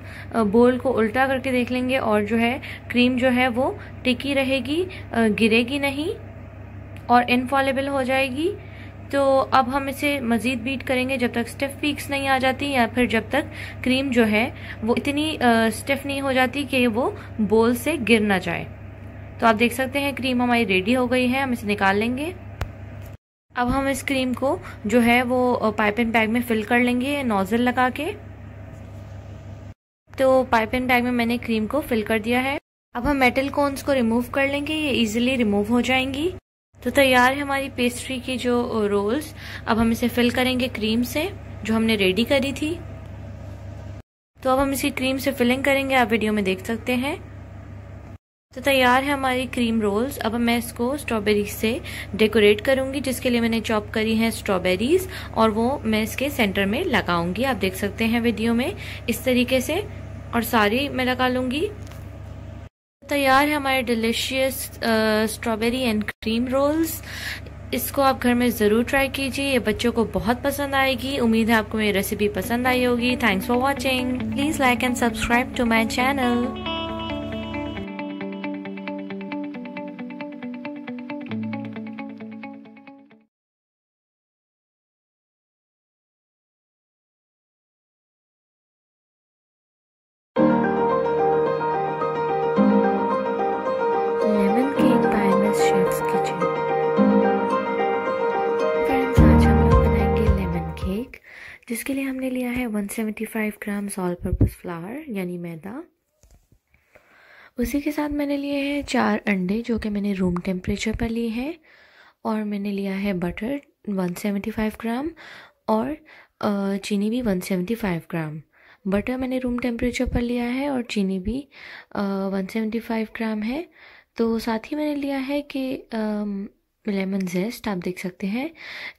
बोल को उल्टा करके देख लेंगे और जो है क्रीम जो है वो टिकी रहेगी गिरेगी नहीं और इनफॉलेबल हो जाएगी तो अब हम इसे मज़ीद बीट करेंगे जब तक स्टिफ पीक्स नहीं आ जाती या फिर जब तक क्रीम जो है वो इतनी स्टिफ नहीं हो जाती कि वो बोल से गिर ना जाए तो आप देख सकते हैं क्रीम हमारी रेडी हो गई है हम इसे निकाल लेंगे अब हम इस क्रीम को जो है वो पाइप एंड बैग में फिल कर लेंगे नोज़ल लगा के तो पाइप एंड बैग में मैंने क्रीम को फिल कर दिया है अब हम मेटल कोन्स को रिमूव कर लेंगे ये इजिली रिमूव हो जाएंगी तो तैयार है हमारी पेस्ट्री की जो रोल्स अब हम इसे फिल करेंगे क्रीम से जो हमने रेडी करी थी तो अब हम इसकी क्रीम से फिलिंग करेंगे आप वीडियो में देख सकते हैं तो तैयार है हमारी क्रीम रोल्स अब मैं इसको स्ट्रॉबेरी से डेकोरेट करूंगी जिसके लिए मैंने चॉप करी है स्ट्रॉबेरीज और वो मैं इसके सेंटर में लगाऊंगी आप देख सकते हैं वीडियो में इस तरीके से और सारी मैं लगा लूंगी तैयार है हमारे delicious strawberry and cream rolls इसको आप घर में ज़रूर ट्राई कीजिए ये बच्चों को बहुत पसंद आएगी उम्मीद है आपको मेरी रेसिपी पसंद आई होगी thanks for watching please like and subscribe to my channel 175 gram all purpose flour यानी मैदा उसी के साथ मैंने लिए हैं चार अंडे जो कि मैंने रूम टेम्परेचर पर लिए हैं और मैंने लिया है बटर 175 ग्राम और चीनी भी 175 ग्राम बटर मैंने रूम टेम्परेचर पर लिया है और चीनी भी वन सेवेंटी फाइव ग्राम है तो साथ ही मैंने लिया है कि लेमन जेस्ट आप देख सकते हैं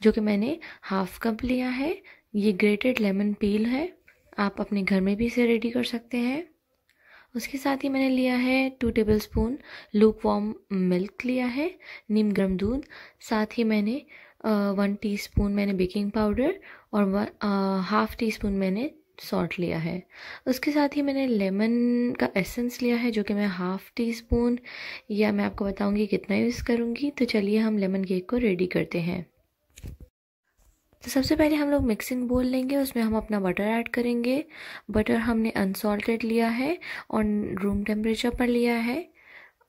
जो कि मैंने हाफ कप लिया है ये ग्रेटेड लेमन पील है आप अपने घर में भी इसे रेडी कर सकते हैं उसके साथ ही मैंने लिया है two table spoon lukewarm milk लिया है नीम गर्म दूध साथ ही मैंने वन स्पून मैंने बेकिंग पाउडर और वन हाफ टी स्पून मैंने सॉल्ट लिया है उसके साथ ही मैंने लेमन का एसेंस लिया है जो कि मैं हाफ़ टी स्पून या मैं आपको बताऊंगी कितना यूज़ करूंगी तो चलिए हम लेमन केक को रेडी करते हैं तो सबसे पहले हम लोग मिक्सिंग बोल लेंगे उसमें हम अपना बटर ऐड करेंगे बटर हमने अनसॉल्टेड लिया है और रूम टेम्परेचर पर लिया है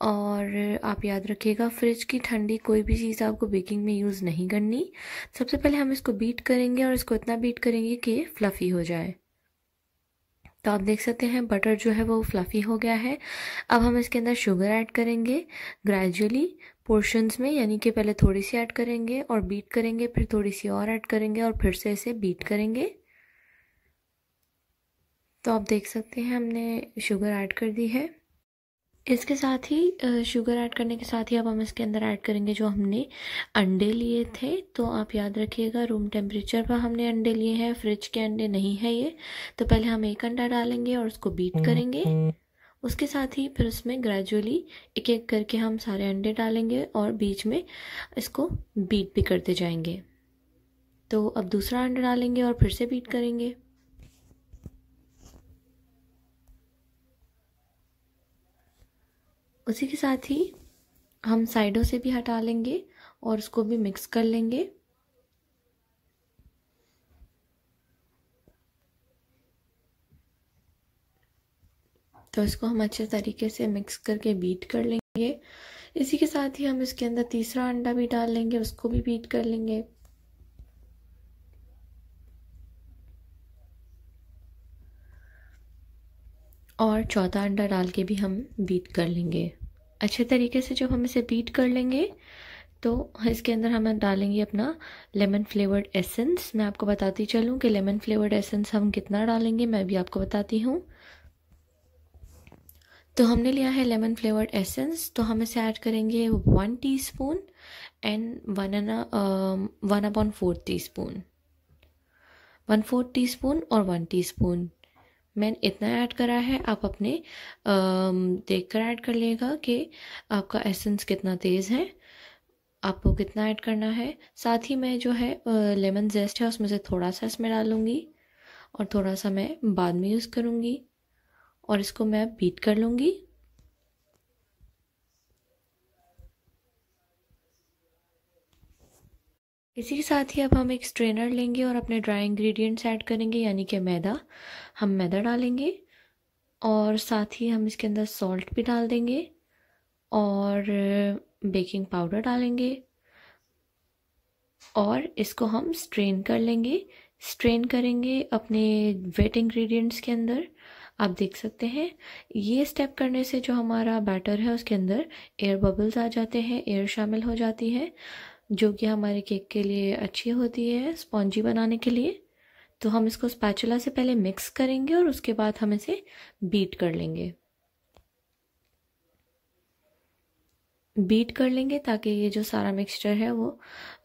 और आप याद रखिएगा फ्रिज की ठंडी कोई भी चीज़ आपको बेकिंग में यूज़ नहीं करनी सबसे पहले हम इसको बीट करेंगे और इसको इतना बीट करेंगे कि फ्लफ़ी हो जाए तो आप देख सकते हैं बटर जो है वो फ्लफ़ी हो गया है अब हम इसके अंदर शुगर ऐड करेंगे ग्रेजुअली पोर्शंस में यानी कि पहले थोड़ी सी ऐड करेंगे और बीट करेंगे फिर थोड़ी सी और ऐड करेंगे और फिर से इसे बीट करेंगे तो आप देख सकते हैं हमने शुगर ऐड कर दी है इसके साथ ही शुगर ऐड करने के साथ ही अब हम इसके अंदर ऐड करेंगे जो हमने अंडे लिए थे तो आप याद रखिएगा रूम टेम्परेचर पर हमने अंडे लिए हैं फ्रिज के अंडे नहीं है ये तो पहले हम एक अंडा डालेंगे और उसको बीट हम्म, करेंगे हम्म। उसके साथ ही फिर उसमें ग्रेजुअली एक एक करके हम सारे अंडे डालेंगे और बीच में इसको बीट भी करते जाएंगे तो अब दूसरा अंडा डालेंगे और फिर से बीट करेंगे उसी के साथ ही हम साइडों से भी हटा लेंगे और उसको भी मिक्स कर लेंगे तो इसको हम अच्छे तरीके से मिक्स करके बीट कर लेंगे इसी के साथ ही हम इसके अंदर तीसरा अंडा भी डाल लेंगे उसको भी बीट कर लेंगे और चौथा अंडा डाल के भी हम बीट कर लेंगे अच्छे तरीके से जब हम इसे बीट कर लेंगे तो इसके अंदर हम डालेंगे अपना लेमन फ्लेवर्ड एसेंस मैं आपको बताती चलूँ कि लेमन फ्लेवर्ड एसेंस हम कितना डालेंगे मैं भी आपको बताती हूँ तो हमने लिया है लेमन फ्लेवर्ड एसेंस तो हम इसे ऐड करेंगे one teaspoon and one and one upon four tea spoon one fourth tea spoon और वन टी स्पून मैंने इतना ऐड करा है आप अपने um, देख कर ऐड कर लेगा कि आपका एसेंस कितना तेज़ है आपको कितना ऐड करना है साथ ही मैं जो है लेमन uh, जेस्ट है उसमें से थोड़ा सा इसमें डालूँगी और थोड़ा सा मैं बाद में यूज़ करूँगी और इसको मैं बीट कर लूँगी इसी के साथ ही अब हम एक स्ट्रेनर लेंगे और अपने ड्राई इंग्रेडिएंट्स ऐड करेंगे यानी कि मैदा हम मैदा डालेंगे और साथ ही हम इसके अंदर सॉल्ट भी डाल देंगे और बेकिंग पाउडर डालेंगे और इसको हम स्ट्रेन कर लेंगे स्ट्रेन करेंगे अपने वेट इंग्रेडिएंट्स के अंदर आप देख सकते हैं ये स्टेप करने से जो हमारा बैटर है उसके अंदर एयर बबल्स आ जाते हैं एयर शामिल हो जाती है जो कि हमारे केक के लिए अच्छी होती है स्पॉन्जी बनाने के लिए तो हम इसको स्पैचुला से पहले मिक्स करेंगे और उसके बाद हम इसे बीट कर लेंगे बीट कर लेंगे ताकि ये जो सारा मिक्सचर है वो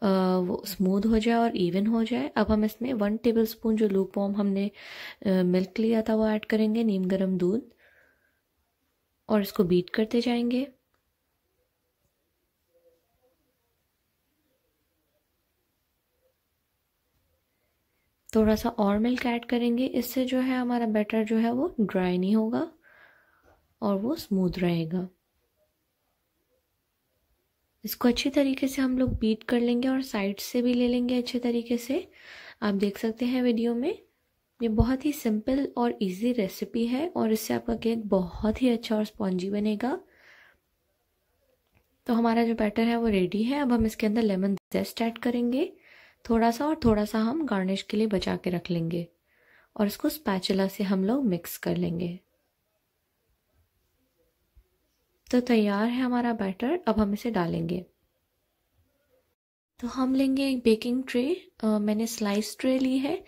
आ, वो स्मूथ हो जाए और इवन हो जाए अब हम इसमें वन टेबल स्पून जो लूक वॉम हमने मिल्क लिया था वो ऐड करेंगे नीम गर्म दूध और इसको बीट करते जाएंगे थोड़ा सा और मिल्क ऐड करेंगे इससे जो है हमारा बैटर जो है वो ड्राई नहीं होगा और वो स्मूथ रहेगा इसको अच्छी तरीके से हम लोग बीट कर लेंगे और साइड से भी ले लेंगे अच्छे तरीके से आप देख सकते हैं वीडियो में ये बहुत ही सिंपल और इजी रेसिपी है और इससे आपका केक बहुत ही अच्छा और स्पॉन्जी बनेगा तो हमारा जो बैटर है वो रेडी है अब हम इसके अंदर लेमन जेस्ट ऐड करेंगे थोड़ा सा और थोड़ा सा हम गार्निश के लिए बचा के रख लेंगे और इसको स्पैचुला से हम लोग मिक्स कर लेंगे तो तैयार है हमारा बैटर अब हम इसे डालेंगे तो हम लेंगे एक बेकिंग ट्रे आ, मैंने स्लाइस ट्रे ली है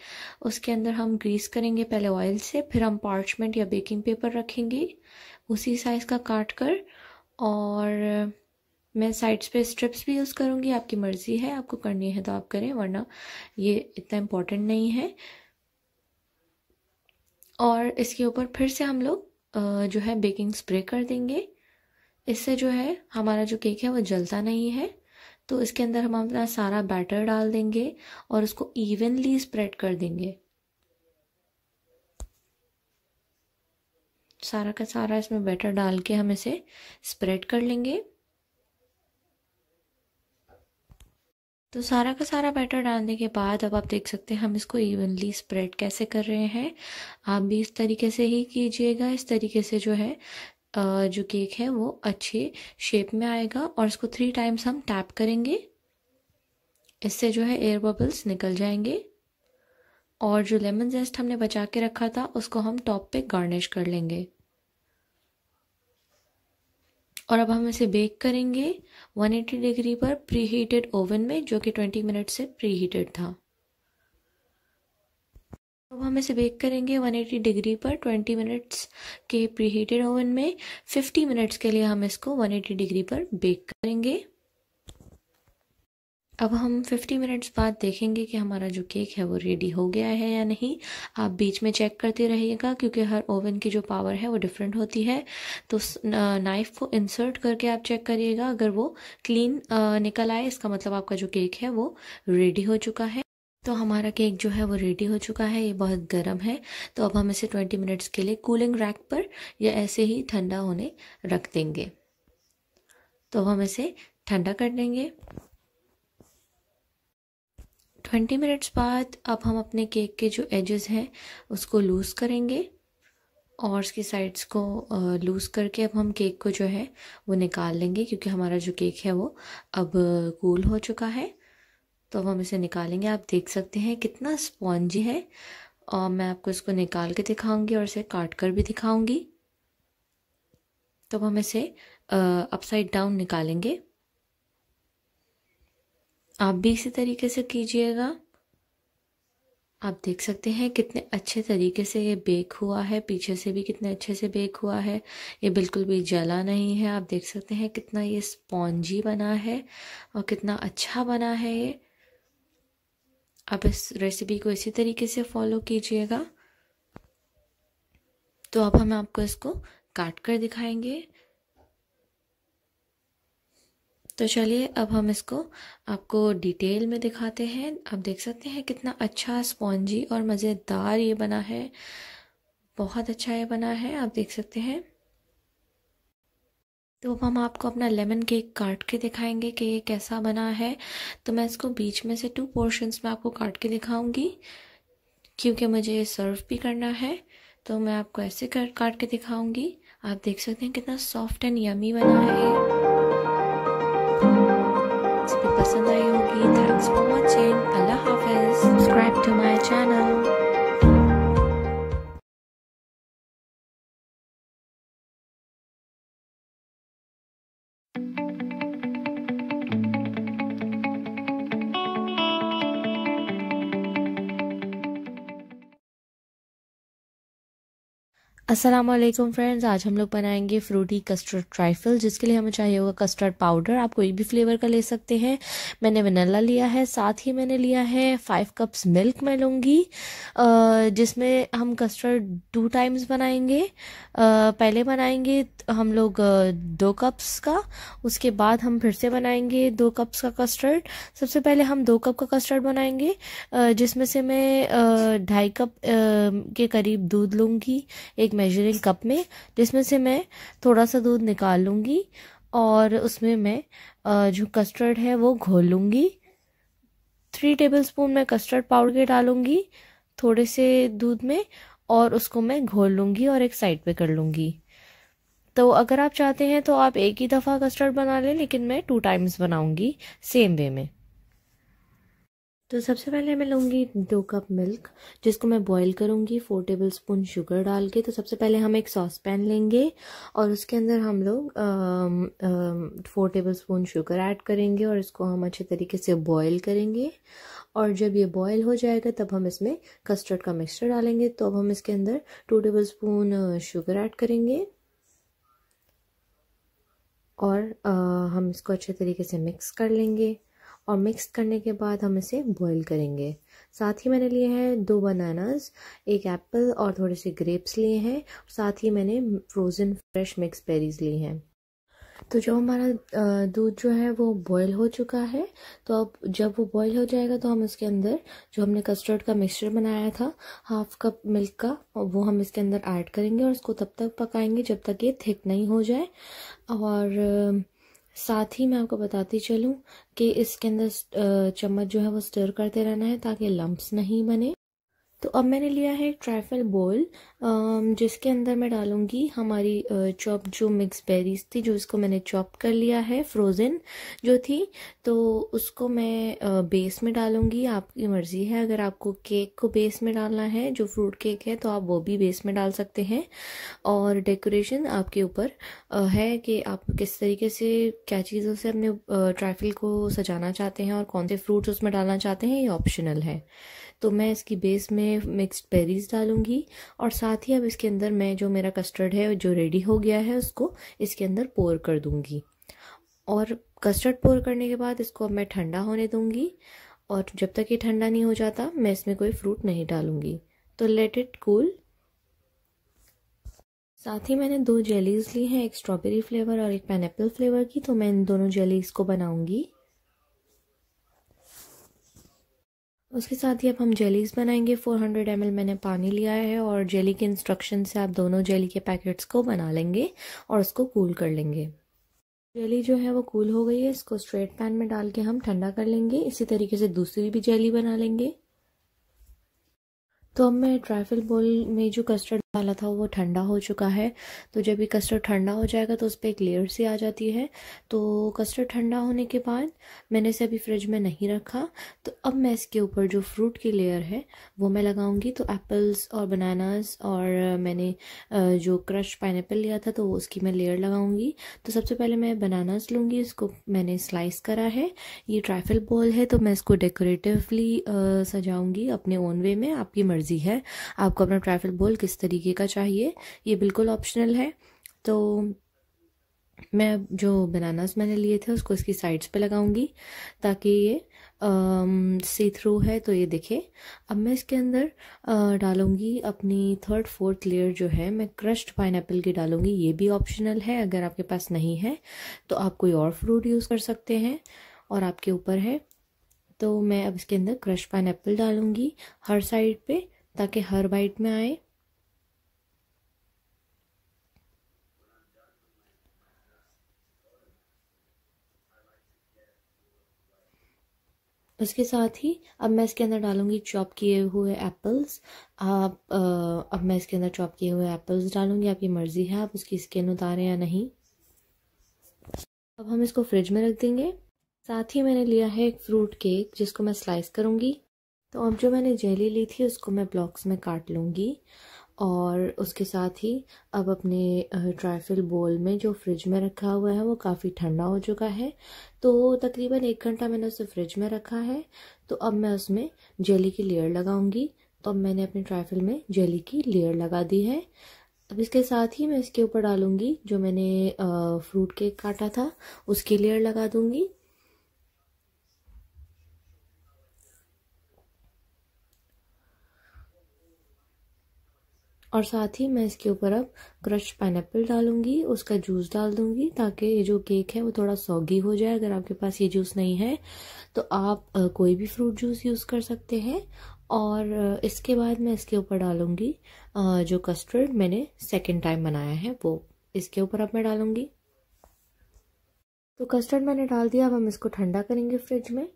उसके अंदर हम ग्रीस करेंगे पहले ऑयल से फिर हम पार्चमेंट या बेकिंग पेपर रखेंगे उसी साइज़ का काट कर और मैं साइड्स पे स्ट्रिप्स भी यूज़ करूँगी आपकी मर्ज़ी है आपको करनी है तो आप करें वरना ये इतना इम्पोर्टेंट नहीं है और इसके ऊपर फिर से हम लोग जो है बेकिंग स्प्रे कर देंगे इससे जो है हमारा जो केक है वो जलता नहीं है तो इसके अंदर हम अपना सारा बैटर डाल देंगे और उसको इवनली स्प्रेड कर देंगे सारा का सारा इसमें बैटर डाल के हम इसे स्प्रेड कर लेंगे तो सारा का सारा बैटर डालने के बाद अब आप देख सकते हैं हम इसको इवनली स्प्रेड कैसे कर रहे हैं आप भी इस तरीके से ही कीजिएगा इस तरीके से जो है जो केक है वो अच्छे शेप में आएगा और इसको थ्री टाइम्स हम टैप करेंगे इससे जो है एयर बबल्स निकल जाएंगे और जो लेमन जेस्ट हमने बचा के रखा था उसको हम टॉप पे गार्निश कर लेंगे और अब हम इसे बेक करेंगे 180 डिग्री पर प्री हीटेड ओवन में जो कि 20 मिनट से प्री हीटेड था अब हम इसे बेक करेंगे 180 डिग्री पर 20 मिनट्स के प्रीहीटेड ओवन में 50 मिनट्स के लिए हम इसको 180 डिग्री पर बेक करेंगे अब हम 50 मिनट्स बाद देखेंगे कि हमारा जो केक है वो रेडी हो गया है या नहीं आप बीच में चेक करते रहिएगा क्योंकि हर ओवन की जो पावर है वो डिफरेंट होती है तो नाइफ़ को इंसर्ट करके आप चेक करिएगा अगर वो क्लीन निकल आए इसका मतलब आपका जो केक है वो रेडी हो चुका है तो हमारा केक जो है वो रेडी हो चुका है ये बहुत गर्म है तो अब हम इसे 20 मिनट्स के लिए कूलिंग रैक पर या ऐसे ही ठंडा होने रख देंगे तो हम इसे ठंडा कर देंगे 20 मिनट्स बाद अब हम अपने केक के जो एजेस हैं उसको लूज़ करेंगे और उसकी साइड्स को लूज़ करके अब हम केक को जो है वो निकाल लेंगे क्योंकि हमारा जो केक है वो अब कूल हो चुका है तो अब हम इसे निकालेंगे आप देख सकते हैं कितना स्पॉन्जी है और मैं आपको इसको निकाल के दिखाऊंगी और इसे काट कर भी दिखाऊंगी तो अब हम इसे अपसाइड डाउन निकालेंगे आप भी इसी तरीके से कीजिएगा आप देख सकते हैं कितने अच्छे तरीके से ये बेक हुआ है पीछे से भी कितने अच्छे से बेक हुआ है ये बिल्कुल भी जला नहीं है आप देख सकते हैं कितना ये स्पॉन्जी बना है और कितना अच्छा बना है ये आप इस रेसिपी को इसी तरीके से फॉलो कीजिएगा तो अब हम आपको इसको काट कर दिखाएंगे तो चलिए अब हम इसको आपको डिटेल में दिखाते हैं आप देख सकते हैं कितना अच्छा स्पॉन्जी और मज़ेदार ये बना है बहुत अच्छा ये बना है आप देख सकते हैं तो अब हम आपको अपना लेमन केक काट के दिखाएंगे कि ये कैसा बना है तो मैं इसको बीच में से टू पोर्शंस में आपको काट के दिखाऊंगी क्योंकि मुझे ये सर्व भी करना है तो मैं आपको ऐसे कर काट के दिखाऊंगी आप देख सकते हैं कितना सॉफ्ट एंड यमी बना है ये पसंद आई होगी थैंक्स फॉर वॉचिंग अल्लाह हाफिज subscribe to my channel Aslam friends आज हम लोग बनाएंगे फ्रूटी कस्टर्ड ट्राइफल जिसके लिए हमें चाहिए होगा कस्टर्ड पाउडर आप कोई भी फ्लेवर का ले सकते हैं मैंने वनीला लिया है साथ ही मैंने लिया है फाइव कप्स मिल्क मैं लूँगी जिसमें हम कस्टर्ड टू टाइम्स बनाएंगे पहले बनाएंगे हम लोग दो कप्स का उसके बाद हम फिर से बनाएंगे दो कप्स का कस्टर्ड सबसे पहले हम दो कप का कस्टर्ड बनाएंगे जिसमें से मैं ढाई कप के करीब दूध लूँगी एक मेजरिंग कप में जिसमें से मैं थोड़ा सा दूध निकाल लूँगी और उसमें मैं जो कस्टर्ड है वो घोल लूँगी थ्री टेबल स्पून मैं कस्टर्ड पाउडर के डालूँगी थोड़े से दूध में और उसको मैं घोल लूँगी और एक साइड पे कर लूँगी तो अगर आप चाहते हैं तो आप एक ही दफ़ा कस्टर्ड बना लें लेकिन मैं टू टाइम्स बनाऊँगी सेम वे में तो सबसे पहले मैं लूँगी दो कप मिल्क जिसको मैं बॉईल करूँगी फोर टेबल स्पून शुगर डाल के तो सबसे पहले हम एक सॉस पैन लेंगे और उसके अंदर हम लोग four table spoon sugar add करेंगे और इसको हम अच्छे तरीके से बॉईल करेंगे और जब ये बॉयल हो जाएगा तब हम इसमें कस्टर्ड का मिक्सचर डालेंगे तो अब हम इसके अंदर two table spoon sugar add करेंगे और आ, हम इसको अच्छे तरीके से मिक्स कर लेंगे और मिक्स करने के बाद हम इसे बॉईल करेंगे साथ ही मैंने लिए हैं दो बनानास एक एप्पल और थोड़े से ग्रेप्स लिए हैं साथ ही मैंने फ्रोज़न फ्रेश मिक्स बेरीज ली हैं तो जो हमारा दूध जो है वो बॉईल हो चुका है तो अब जब वो बॉईल हो जाएगा तो हम इसके अंदर जो हमने कस्टर्ड का मिक्सचर बनाया था हाफ कप मिल्क का वो हम इसके अंदर ऐड करेंगे और इसको तब तक पकाएंगे जब तक ये थिक नहीं हो जाए और साथ ही मैं आपको बताती चलूं कि इसके अंदर चम्मच जो है वो स्टर करते रहना है ताकि लम्ब्स नहीं बने तो अब मैंने लिया है ट्राइफल बॉल जिसके अंदर मैं डालूँगी हमारी चॉप जो मिक्स बेरीज थी जो इसको मैंने चॉप कर लिया है फ्रोज़न जो थी तो उसको मैं बेस में डालूँगी आपकी मर्ज़ी है अगर आपको केक को बेस में डालना है जो फ्रूट केक है तो आप वो भी बेस में डाल सकते हैं और डेकोरेशन आपके ऊपर है कि आप किस तरीके से क्या चीज़ों से अपने ट्राइफल को सजाना चाहते हैं और कौन से फ्रूट्स उसमें डालना चाहते हैं ये ऑप्शनल है तो मैं इसकी बेस में मिक्स्ड बेरीज डालूंगी और साथ ही अब इसके अंदर मैं जो मेरा कस्टर्ड है जो रेडी हो गया है उसको इसके अंदर पोर कर दूंगी और कस्टर्ड पोर करने के बाद इसको अब मैं ठंडा होने दूंगी और जब तक ये ठंडा नहीं हो जाता मैं इसमें कोई फ्रूट नहीं डालूंगी तो लेट इट कूल साथ ही मैंने दो जेलीज ली हैं एक स्ट्रॉबेरी फ्लेवर और एक पाइनएप्पल फ्लेवर की तो मैं इन दोनों जेलीज को बनाऊंगी उसके साथ ही अब हम जेलीज बनाएंगे 400 हंड्रेड मैंने पानी लिया है और जेली के इंस्ट्रक्शन से आप दोनों जेली के पैकेट्स को बना लेंगे और उसको कूल कर लेंगे जेली जो है वो कूल हो गई है इसको स्ट्रेट पैन में डाल के हम ठंडा कर लेंगे इसी तरीके से दूसरी भी जेली बना लेंगे तो अब मैं ट्राइफल बोल में जो कस्टर्ड वाला था वो ठंडा हो चुका है तो जब ये कस्टर्ड ठंडा हो जाएगा तो उस पर एक लेयर सी आ जाती है तो कस्टर्ड ठंडा होने के बाद मैंने इसे अभी फ्रिज में नहीं रखा तो अब मैं इसके ऊपर जो फ्रूट की लेयर है वो मैं लगाऊंगी तो एप्पल्स और बनानास और मैंने जो क्रश पाइन लिया था तो उसकी मैं लेयर लगाऊंगी तो सबसे पहले मैं बनानास लूँगी इसको मैंने स्लाइस करा है ये ट्राइफल बॉल है तो मैं इसको डेकोरेटिवली सजाऊंगी अपने ओन वे में आपकी मर्ज़ी है आपको अपना ट्राइफल बॉल किस तरीके तरीके का चाहिए ये बिल्कुल ऑप्शनल है तो मैं जो बनानास मैंने लिए थे उसको इसकी साइड्स पे लगाऊंगी ताकि ये सी थ्रू है तो ये दिखे अब मैं इसके अंदर डालूंगी अपनी थर्ड फोर्थ लेयर जो है मैं क्रश्ड पाइन की डालूंगी ये भी ऑप्शनल है अगर आपके पास नहीं है तो आप कोई और फ्रूट यूज़ कर सकते हैं और आपके ऊपर है तो मैं अब इसके अंदर क्रश पाइन डालूंगी हर साइड पे ताकि हर बाइट में आए उसके साथ ही अब मैं इसके अंदर डालूंगी चॉप किए हुए एप्पल्स आप अब मैं इसके अंदर चॉप किए हुए एप्पल्स डालूंगी आपकी मर्ज़ी है आप उसकी स्किन उतारें या नहीं अब हम इसको फ्रिज में रख देंगे साथ ही मैंने लिया है एक फ्रूट केक जिसको मैं स्लाइस करूंगी तो अब जो मैंने जेली ली थी उसको मैं ब्लॉक्स में काट लूंगी और उसके साथ ही अब अपने ट्राइफिल बोल में जो फ्रिज में रखा हुआ है वो काफ़ी ठंडा हो चुका है तो तकरीबन एक घंटा मैंने उसे फ्रिज में रखा है तो अब मैं उसमें जेली की लेयर लगाऊंगी तो अब मैंने अपने ट्राइफिल में जेली की लेयर लगा दी है अब इसके साथ ही मैं इसके ऊपर डालूंगी जो मैंने फ्रूट केक काटा था उसकी लेयर लगा दूंगी और साथ ही मैं इसके ऊपर अब क्रश पाइनएप्पल डालूंगी उसका जूस डाल दूंगी ताकि ये जो केक है वो थोड़ा सौगी हो जाए अगर आपके पास ये जूस नहीं है तो आप कोई भी फ्रूट जूस यूज़ कर सकते हैं और इसके बाद मैं इसके ऊपर डालूंगी जो कस्टर्ड मैंने सेकेंड टाइम बनाया है वो इसके ऊपर अब मैं डालूंगी तो कस्टर्ड मैंने डाल दिया अब हम इसको ठंडा करेंगे फ्रिज में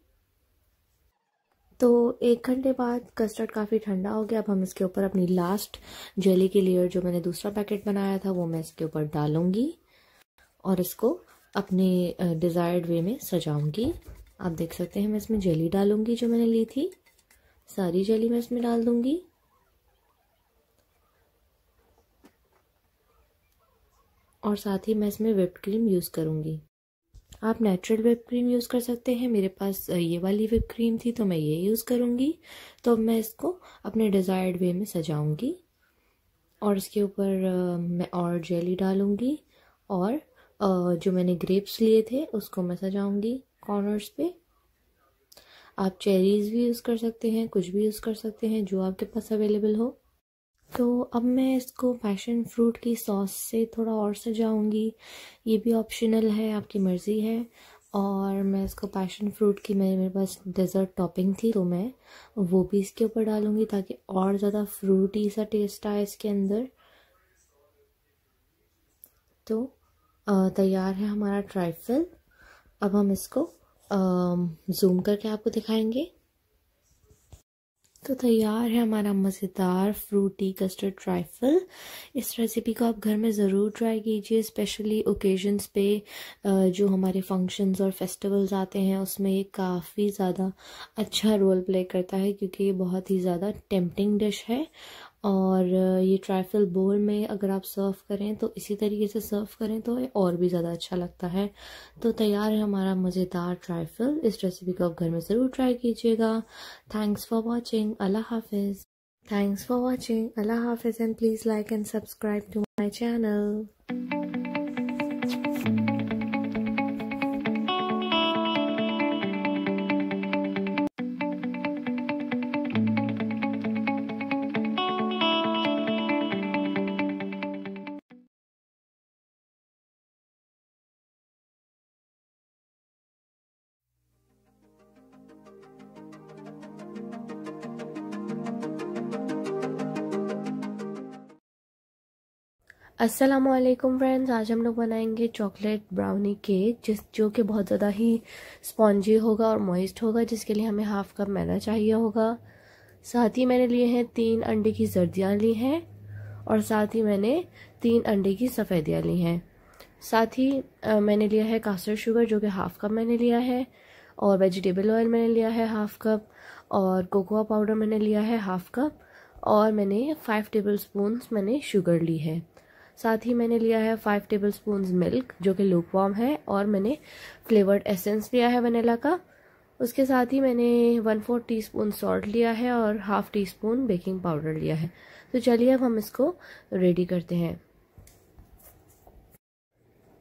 तो एक घंटे बाद कस्टर्ड काफ़ी ठंडा हो गया अब हम इसके ऊपर अपनी लास्ट जेली की लेयर जो मैंने दूसरा पैकेट बनाया था वो मैं इसके ऊपर डालूंगी और इसको अपने डिज़ायर्ड वे में सजाऊंगी आप देख सकते हैं मैं इसमें जेली डालूंगी जो मैंने ली थी सारी जेली मैं इसमें डाल दूंगी और साथ ही मैं इसमें विप्ड क्रीम यूज़ करूँगी आप नेचुरल विप क्रीम यूज़ कर सकते हैं मेरे पास ये वाली विप क्रीम थी तो मैं ये यूज़ करूँगी तो अब मैं इसको अपने डिज़ायर्ड वे में सजाऊँगी और इसके ऊपर मैं और जेली डालूँगी और जो मैंने ग्रेप्स लिए थे उसको मैं सजाऊँगी कॉर्नर्स पे आप चेरीज़ भी यूज़ कर सकते हैं कुछ भी यूज़ कर सकते हैं जो आपके पास अवेलेबल हो तो अब मैं इसको पैशन फ्रूट की सॉस से थोड़ा और सजाऊंगी ये भी ऑप्शनल है आपकी मर्ज़ी है और मैं इसको पैशन फ्रूट की मेरे मेरे पास डेजर्ट टॉपिंग थी तो मैं वो भी इसके ऊपर डालूंगी ताकि और ज़्यादा फ्रूटी सा टेस्ट आए इसके अंदर तो तैयार है हमारा ट्राइफल अब हम इसको जूम करके आपको दिखाएंगे तो तैयार है हमारा मज़ेदार फ्रूटी कस्टर्ड ट्राइफल इस रेसिपी को आप घर में ज़रूर ट्राई कीजिए स्पेशली ओकेजन्स पे जो हमारे फंक्शंस और फेस्टिवल्स आते हैं उसमें ये काफ़ी ज़्यादा अच्छा रोल प्ले करता है क्योंकि ये बहुत ही ज़्यादा टेम्पटिंग डिश है और ये ट्राइफल बोल में अगर आप सर्व करें तो इसी तरीके से सर्व करें तो और भी ज़्यादा अच्छा लगता है तो तैयार है हमारा मज़ेदार ट्राइफल इस रेसिपी को आप घर में ज़रूर ट्राई कीजिएगा थैंक्स फॉर वॉचिंग अल्लाह हाफिज़ थैंक्स फॉर वॉचिंग अल्लाह हाफिज़ and please like and subscribe to my channel Aslam friends आज हम लोग बनाएंगे चॉकलेट ब्राउनी केक जिस जो कि बहुत ज़्यादा ही स्पॉन्जी होगा और मॉइस्ट होगा जिसके लिए हमें हाफ़ कप मैदा चाहिए होगा साथ ही मैंने लिए हैं तीन अंडे की जर्दियाँ ली हैं और साथ ही मैंने तीन अंडे की सफ़ेदियाँ ली हैं साथ ही मैंने लिया है कास्टर शुगर जो कि हाफ़ कप मैंने लिया है और वेजिटेबल ऑयल मैंने लिया है हाफ़ कप और कोकोआ पाउडर मैंने लिया है हाफ़ कप और मैंने फ़ाइव टेबल स्पून मैंने शुगर ली है साथ ही मैंने लिया है फाइव टेबल स्पून मिल्क जो कि लूकवाम है और मैंने फ्लेवर्ड एसेंस लिया है वनीला का उसके साथ ही मैंने one four tea spoon salt लिया है और half tea spoon baking powder लिया है तो चलिए अब हम इसको रेडी करते हैं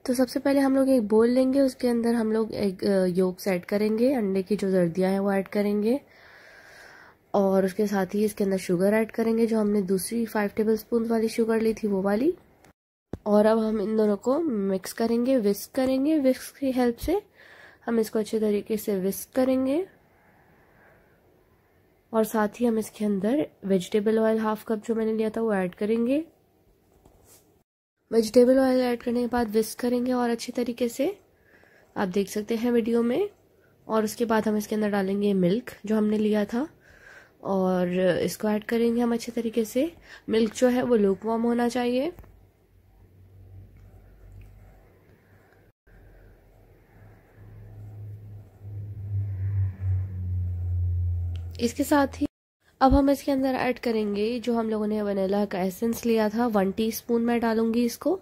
तो सबसे पहले हम लोग एक बोल लेंगे उसके अंदर हम लोग एक योग ऐड करेंगे अंडे की जो जर्दियाँ हैं वो ऐड करेंगे और उसके साथ ही इसके अंदर शुगर ऐड करेंगे जो हमने दूसरी फाइव टेबल स्पून वाली शुगर ली थी वो वाली और अब हम इन दोनों को मिक्स करेंगे विस्क करेंगे विस्क की हेल्प से हम इसको अच्छे तरीके से विस्क करेंगे और साथ ही हम इसके अंदर वेजिटेबल ऑयल हाफ कप जो मैंने लिया था वो ऐड करेंगे वेजिटेबल ऑयल ऐड करने के बाद विस्क करेंगे और अच्छे तरीके से आप देख सकते हैं वीडियो में और उसके बाद हम इसके अंदर डालेंगे मिल्क जो हमने लिया था और इसको ऐड करेंगे हम अच्छे तरीके से मिल्क जो है वो लूक वार्म होना चाहिए इसके साथ ही अब हम इसके अंदर ऐड करेंगे जो हम लोगों ने वनीला का एसेंस लिया था वन टीस्पून मैं डालूंगी इसको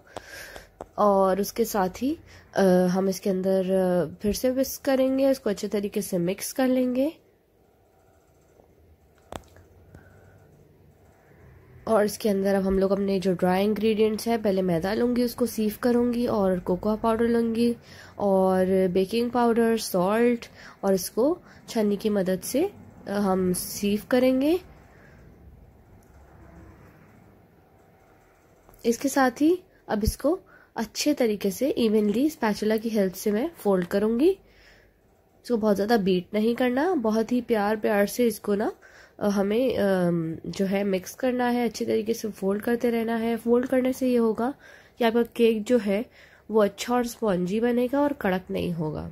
और उसके साथ ही आ, हम इसके अंदर फिर से विस्क करेंगे इसको अच्छे तरीके से मिक्स कर लेंगे और इसके अंदर अब हम लोग अपने जो ड्राई इंग्रेडिएंट्स हैं पहले मैदा लूंगी उसको सीव करूंगी और कोकोआ पाउडर लूंगी और बेकिंग पाउडर सॉल्ट और इसको छन्नी की मदद से हम सीव करेंगे इसके साथ ही अब इसको अच्छे तरीके से इवनली स्पैचुला की हेल्प से मैं फोल्ड करूंगी इसको बहुत ज़्यादा बीट नहीं करना बहुत ही प्यार प्यार से इसको ना हमें जो है मिक्स करना है अच्छे तरीके से फोल्ड करते रहना है फोल्ड करने से ये होगा कि आपका केक जो है वो अच्छा और स्पॉन्जी बनेगा और कड़क नहीं होगा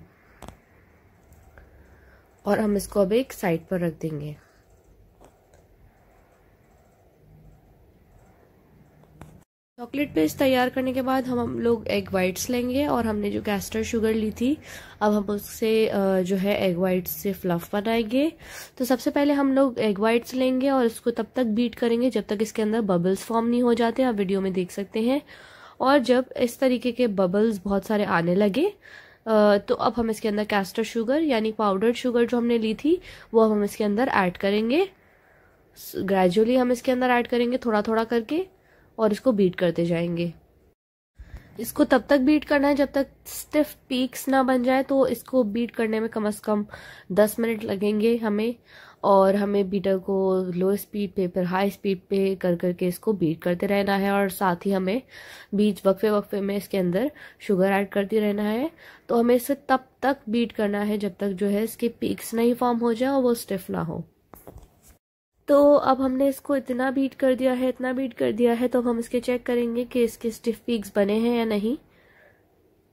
और हम इसको अब एक साइड पर रख देंगे चॉकलेट पेस्ट तैयार करने के बाद हम लोग एग वाइट्स लेंगे और हमने जो कैस्टर शुगर ली थी अब हम उससे जो है एग वाइट्स से फ्लफ बनाएंगे तो सबसे पहले हम लोग एग वाइट्स लेंगे और इसको तब तक बीट करेंगे जब तक इसके अंदर बबल्स फॉर्म नहीं हो जाते आप वीडियो में देख सकते हैं और जब इस तरीके के बबल्स बहुत सारे आने लगे तो अब हम इसके अंदर कैस्टर शुगर यानी पाउडर्ड शुगर जो हमने ली थी वो अब हम इसके अंदर ऐड करेंगे ग्रेजुअली हम इसके अंदर ऐड करेंगे थोड़ा थोड़ा करके और इसको बीट करते जाएंगे इसको तब तक बीट करना है जब तक स्टिफ पीक्स ना बन जाए तो इसको बीट करने में कम से कम दस मिनट लगेंगे हमें और हमें बीटर को लो स्पीड पे फिर हाई स्पीड पे कर कर के इसको बीट करते रहना है और साथ ही हमें बीच वक्फे वक्फे में इसके अंदर शुगर ऐड करते रहना है तो हमें इसे तब तक बीट करना है जब तक जो है इसके पीक्स नहीं फॉर्म हो जाए और वो स्टिफ ना हो तो अब हमने इसको इतना बीट कर दिया है इतना बीट कर दिया है तो अब हम इसके चेक करेंगे कि इसके स्टिफ पीक्स बने हैं या नहीं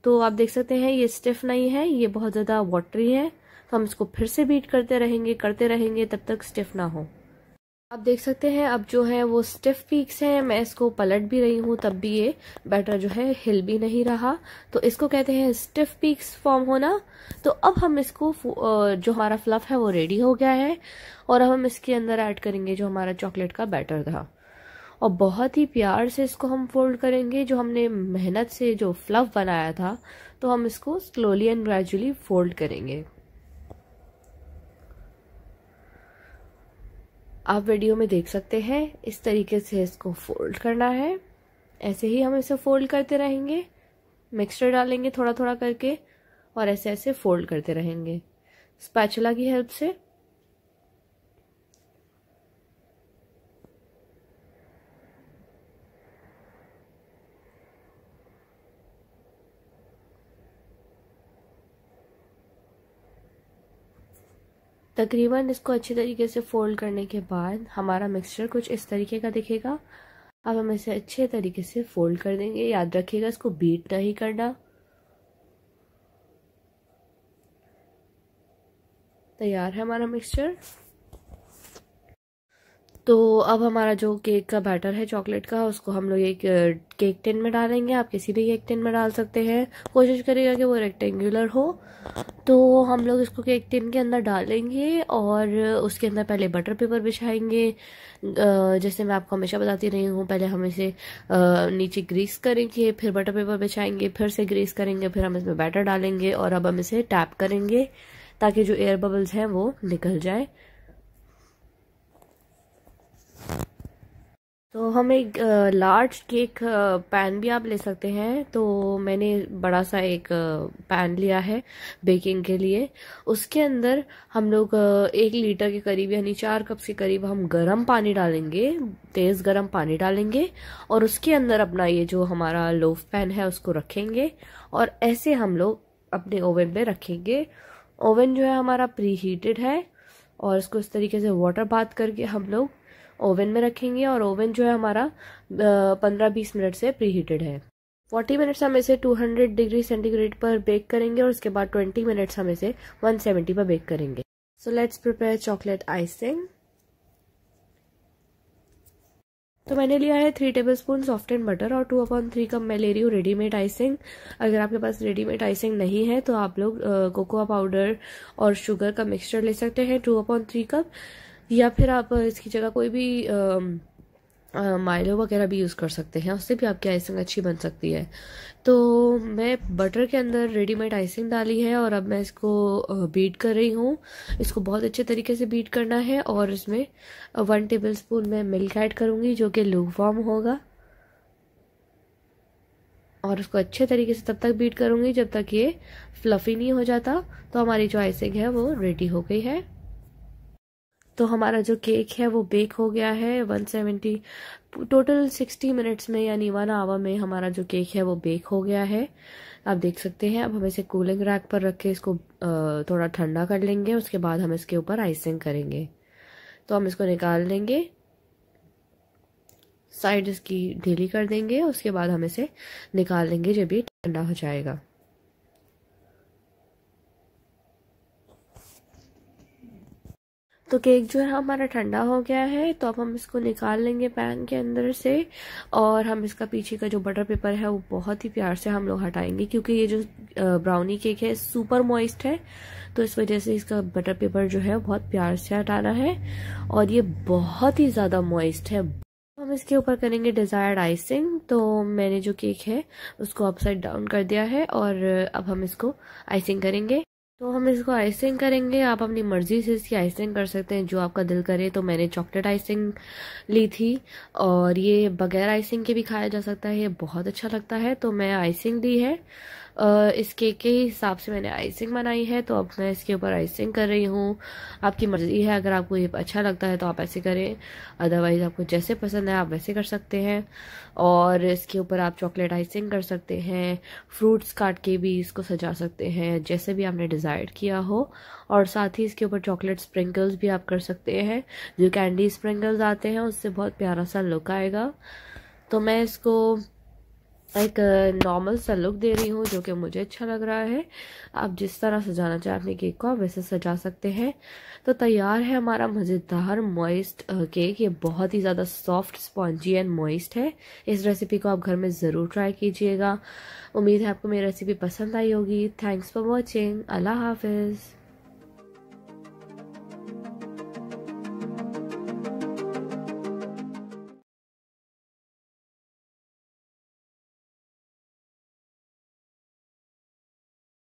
तो आप देख सकते हैं ये स्टिफ नहीं है ये बहुत ज़्यादा वाटरी है हम इसको फिर से बीट करते रहेंगे करते रहेंगे तब तक स्टिफ ना हो आप देख सकते हैं अब जो है वो स्टिफ पीक्स हैं मैं इसको पलट भी रही हूँ तब भी ये बैटर जो है हिल भी नहीं रहा तो इसको कहते हैं स्टिफ पीक्स फॉर्म होना तो अब हम इसको जो हमारा फ्लफ है वो रेडी हो गया है और अब हम इसके अंदर ऐड करेंगे जो हमारा चॉकलेट का बैटर था और बहुत ही प्यार से इसको हम फोल्ड करेंगे जो हमने मेहनत से जो फ्लफ बनाया था तो हम इसको स्लोली एंड ग्रेजुअली फोल्ड करेंगे आप वीडियो में देख सकते हैं इस तरीके से इसको फोल्ड करना है ऐसे ही हम इसे फोल्ड करते रहेंगे मिक्सचर डालेंगे थोड़ा थोड़ा करके और ऐसे ऐसे फोल्ड करते रहेंगे स्पैचुला की हेल्प से तकरीबन इसको अच्छे तरीके से फोल्ड करने के बाद हमारा मिक्सचर कुछ इस तरीके का दिखेगा अब हम इसे अच्छे तरीके से फोल्ड कर देंगे याद रखिएगा इसको बीट नहीं करना तैयार है हमारा मिक्सचर तो अब हमारा जो केक का बैटर है चॉकलेट का उसको हम लोग एक केक टिन में डालेंगे आप किसी भी केक टिन में डाल सकते हैं कोशिश करिएगा कि वो रेक्टेंगुलर हो तो हम लोग इसको केक टिन के अंदर डालेंगे और उसके अंदर पहले बटर पेपर बिछाएंगे जैसे मैं आपको हमेशा बताती रही हूँ पहले हम इसे नीचे ग्रीस करेंगे फिर बटर पेपर बिछाएंगे फिर से ग्रीस करेंगे फिर हम इसमें बैटर डालेंगे और अब हम इसे टैप करेंगे ताकि जो एयर बबल्स हैं वो निकल जाए तो हम एक लार्ज केक पैन भी आप ले सकते हैं तो मैंने बड़ा सा एक पैन लिया है बेकिंग के लिए उसके अंदर हम लोग एक लीटर के करीब यानी चार कप्स के करीब हम गरम पानी डालेंगे तेज़ गरम पानी डालेंगे और उसके अंदर अपना ये जो हमारा लोफ पैन है उसको रखेंगे और ऐसे हम लोग अपने ओवन में रखेंगे ओवन जो है हमारा प्री हीटेड है और इसको इस तरीके से वाटर बात करके हम लोग ओवन में रखेंगे और ओवन जो है हमारा पंद्रह बीस मिनट से प्री हीटेड है फोर्टी मिनट्स हम इसे टू हंड्रेड डिग्री सेंटीग्रेड पर बेक करेंगे और उसके बाद ट्वेंटी मिनट्स हम इसे वन सेवेंटी पर बेक करेंगे so let's prepare chocolate icing तो मैंने लिया है three table spoon softened butter और टू अपॉन थ्री कप मैं ले रही हूँ रेडीमेड आइसिंग अगर आपके पास रेडीमेड आइसिंग नहीं है तो आप लोग कोकोआ पाउडर और शुगर का मिक्सचर ले सकते हैं टू अपॉन थ्री कप या फिर आप इसकी जगह कोई भी माइलो वगैरह भी यूज़ कर सकते हैं उससे भी आपकी आइसिंग अच्छी बन सकती है तो मैं बटर के अंदर रेडीमेड आइसिंग डाली है और अब मैं इसको बीट कर रही हूँ इसको बहुत अच्छे तरीके से बीट करना है और इसमें वन टेबल स्पून मैं मिल्क ऐड करूँगी जो कि लू फॉर्म होगा और उसको अच्छे तरीके से तब तक बीट करूँगी जब तक ये फ्लफ़ी नहीं हो जाता तो हमारी जो आइसिंग है वो रेडी हो गई है तो हमारा जो केक है वो बेक हो गया है 170 टोटल 60 मिनट्स में यानी वन आवर में हमारा जो केक है वो बेक हो गया है आप देख सकते हैं अब हम इसे कूलिंग रैक पर रख के इसको थोड़ा ठंडा कर लेंगे उसके बाद हम इसके ऊपर आइसिंग करेंगे तो हम इसको निकाल लेंगे साइड इसकी ढीली कर देंगे उसके बाद हम इसे निकाल लेंगे जब ये ठंडा हो जाएगा तो केक जो है हमारा ठंडा हो गया है तो अब हम इसको निकाल लेंगे पैन के अंदर से और हम इसका पीछे का जो बटर पेपर है वो बहुत ही प्यार से हम लोग हटाएंगे क्योंकि ये जो ब्राउनी केक है सुपर मॉइस्ट है तो इस वजह से इसका बटर पेपर जो है बहुत प्यार से हटाना है और ये बहुत ही ज़्यादा मॉइस्ट है हम इसके ऊपर करेंगे डिज़ायर्ड आइसिंग तो मैंने जो केक है उसको अपसाइड डाउन कर दिया है और अब हम इसको आइसिंग करेंगे तो हम इसको आइसिंग करेंगे आप अपनी मर्ज़ी से इसकी आइसिंग कर सकते हैं जो आपका दिल करे तो मैंने चॉकलेट आइसिंग ली थी और ये बगैर आइसिंग के भी खाया जा सकता है ये बहुत अच्छा लगता है तो मैं आइसिंग ली है इस केक के हिसाब से मैंने आइसिंग बनाई है तो अब मैं इसके ऊपर आइसिंग कर रही हूँ आपकी मर्ज़ी है अगर आपको ये अच्छा लगता है तो आप ऐसे करें अदरवाइज़ आपको जैसे पसंद है आप वैसे कर सकते हैं और इसके ऊपर आप चॉकलेट आइसिंग कर सकते हैं फ्रूट्स काट के भी इसको सजा सकते हैं जैसे भी आपने डिज़ायर किया हो और साथ ही इसके ऊपर चॉकलेट स्प्रिंकल्स भी आप कर सकते हैं जो कैंडी स्प्रिंकल्स आते हैं उससे बहुत प्यारा सा लुक आएगा तो मैं इसको एक नॉर्मल सा लुक दे रही हूँ जो कि मुझे अच्छा लग रहा है आप जिस तरह सजाना चाहें अपने केक को वैसे सजा सकते हैं तो तैयार है हमारा मज़ेदार मॉइस्ट केक ये बहुत ही ज़्यादा सॉफ्ट स्पॉन्जी एंड मॉइस्ट है इस रेसिपी को आप घर में ज़रूर ट्राई कीजिएगा उम्मीद है आपको मेरी रेसिपी पसंद आई होगी थैंक्स फॉर वॉचिंग अल्लाह हाफिज़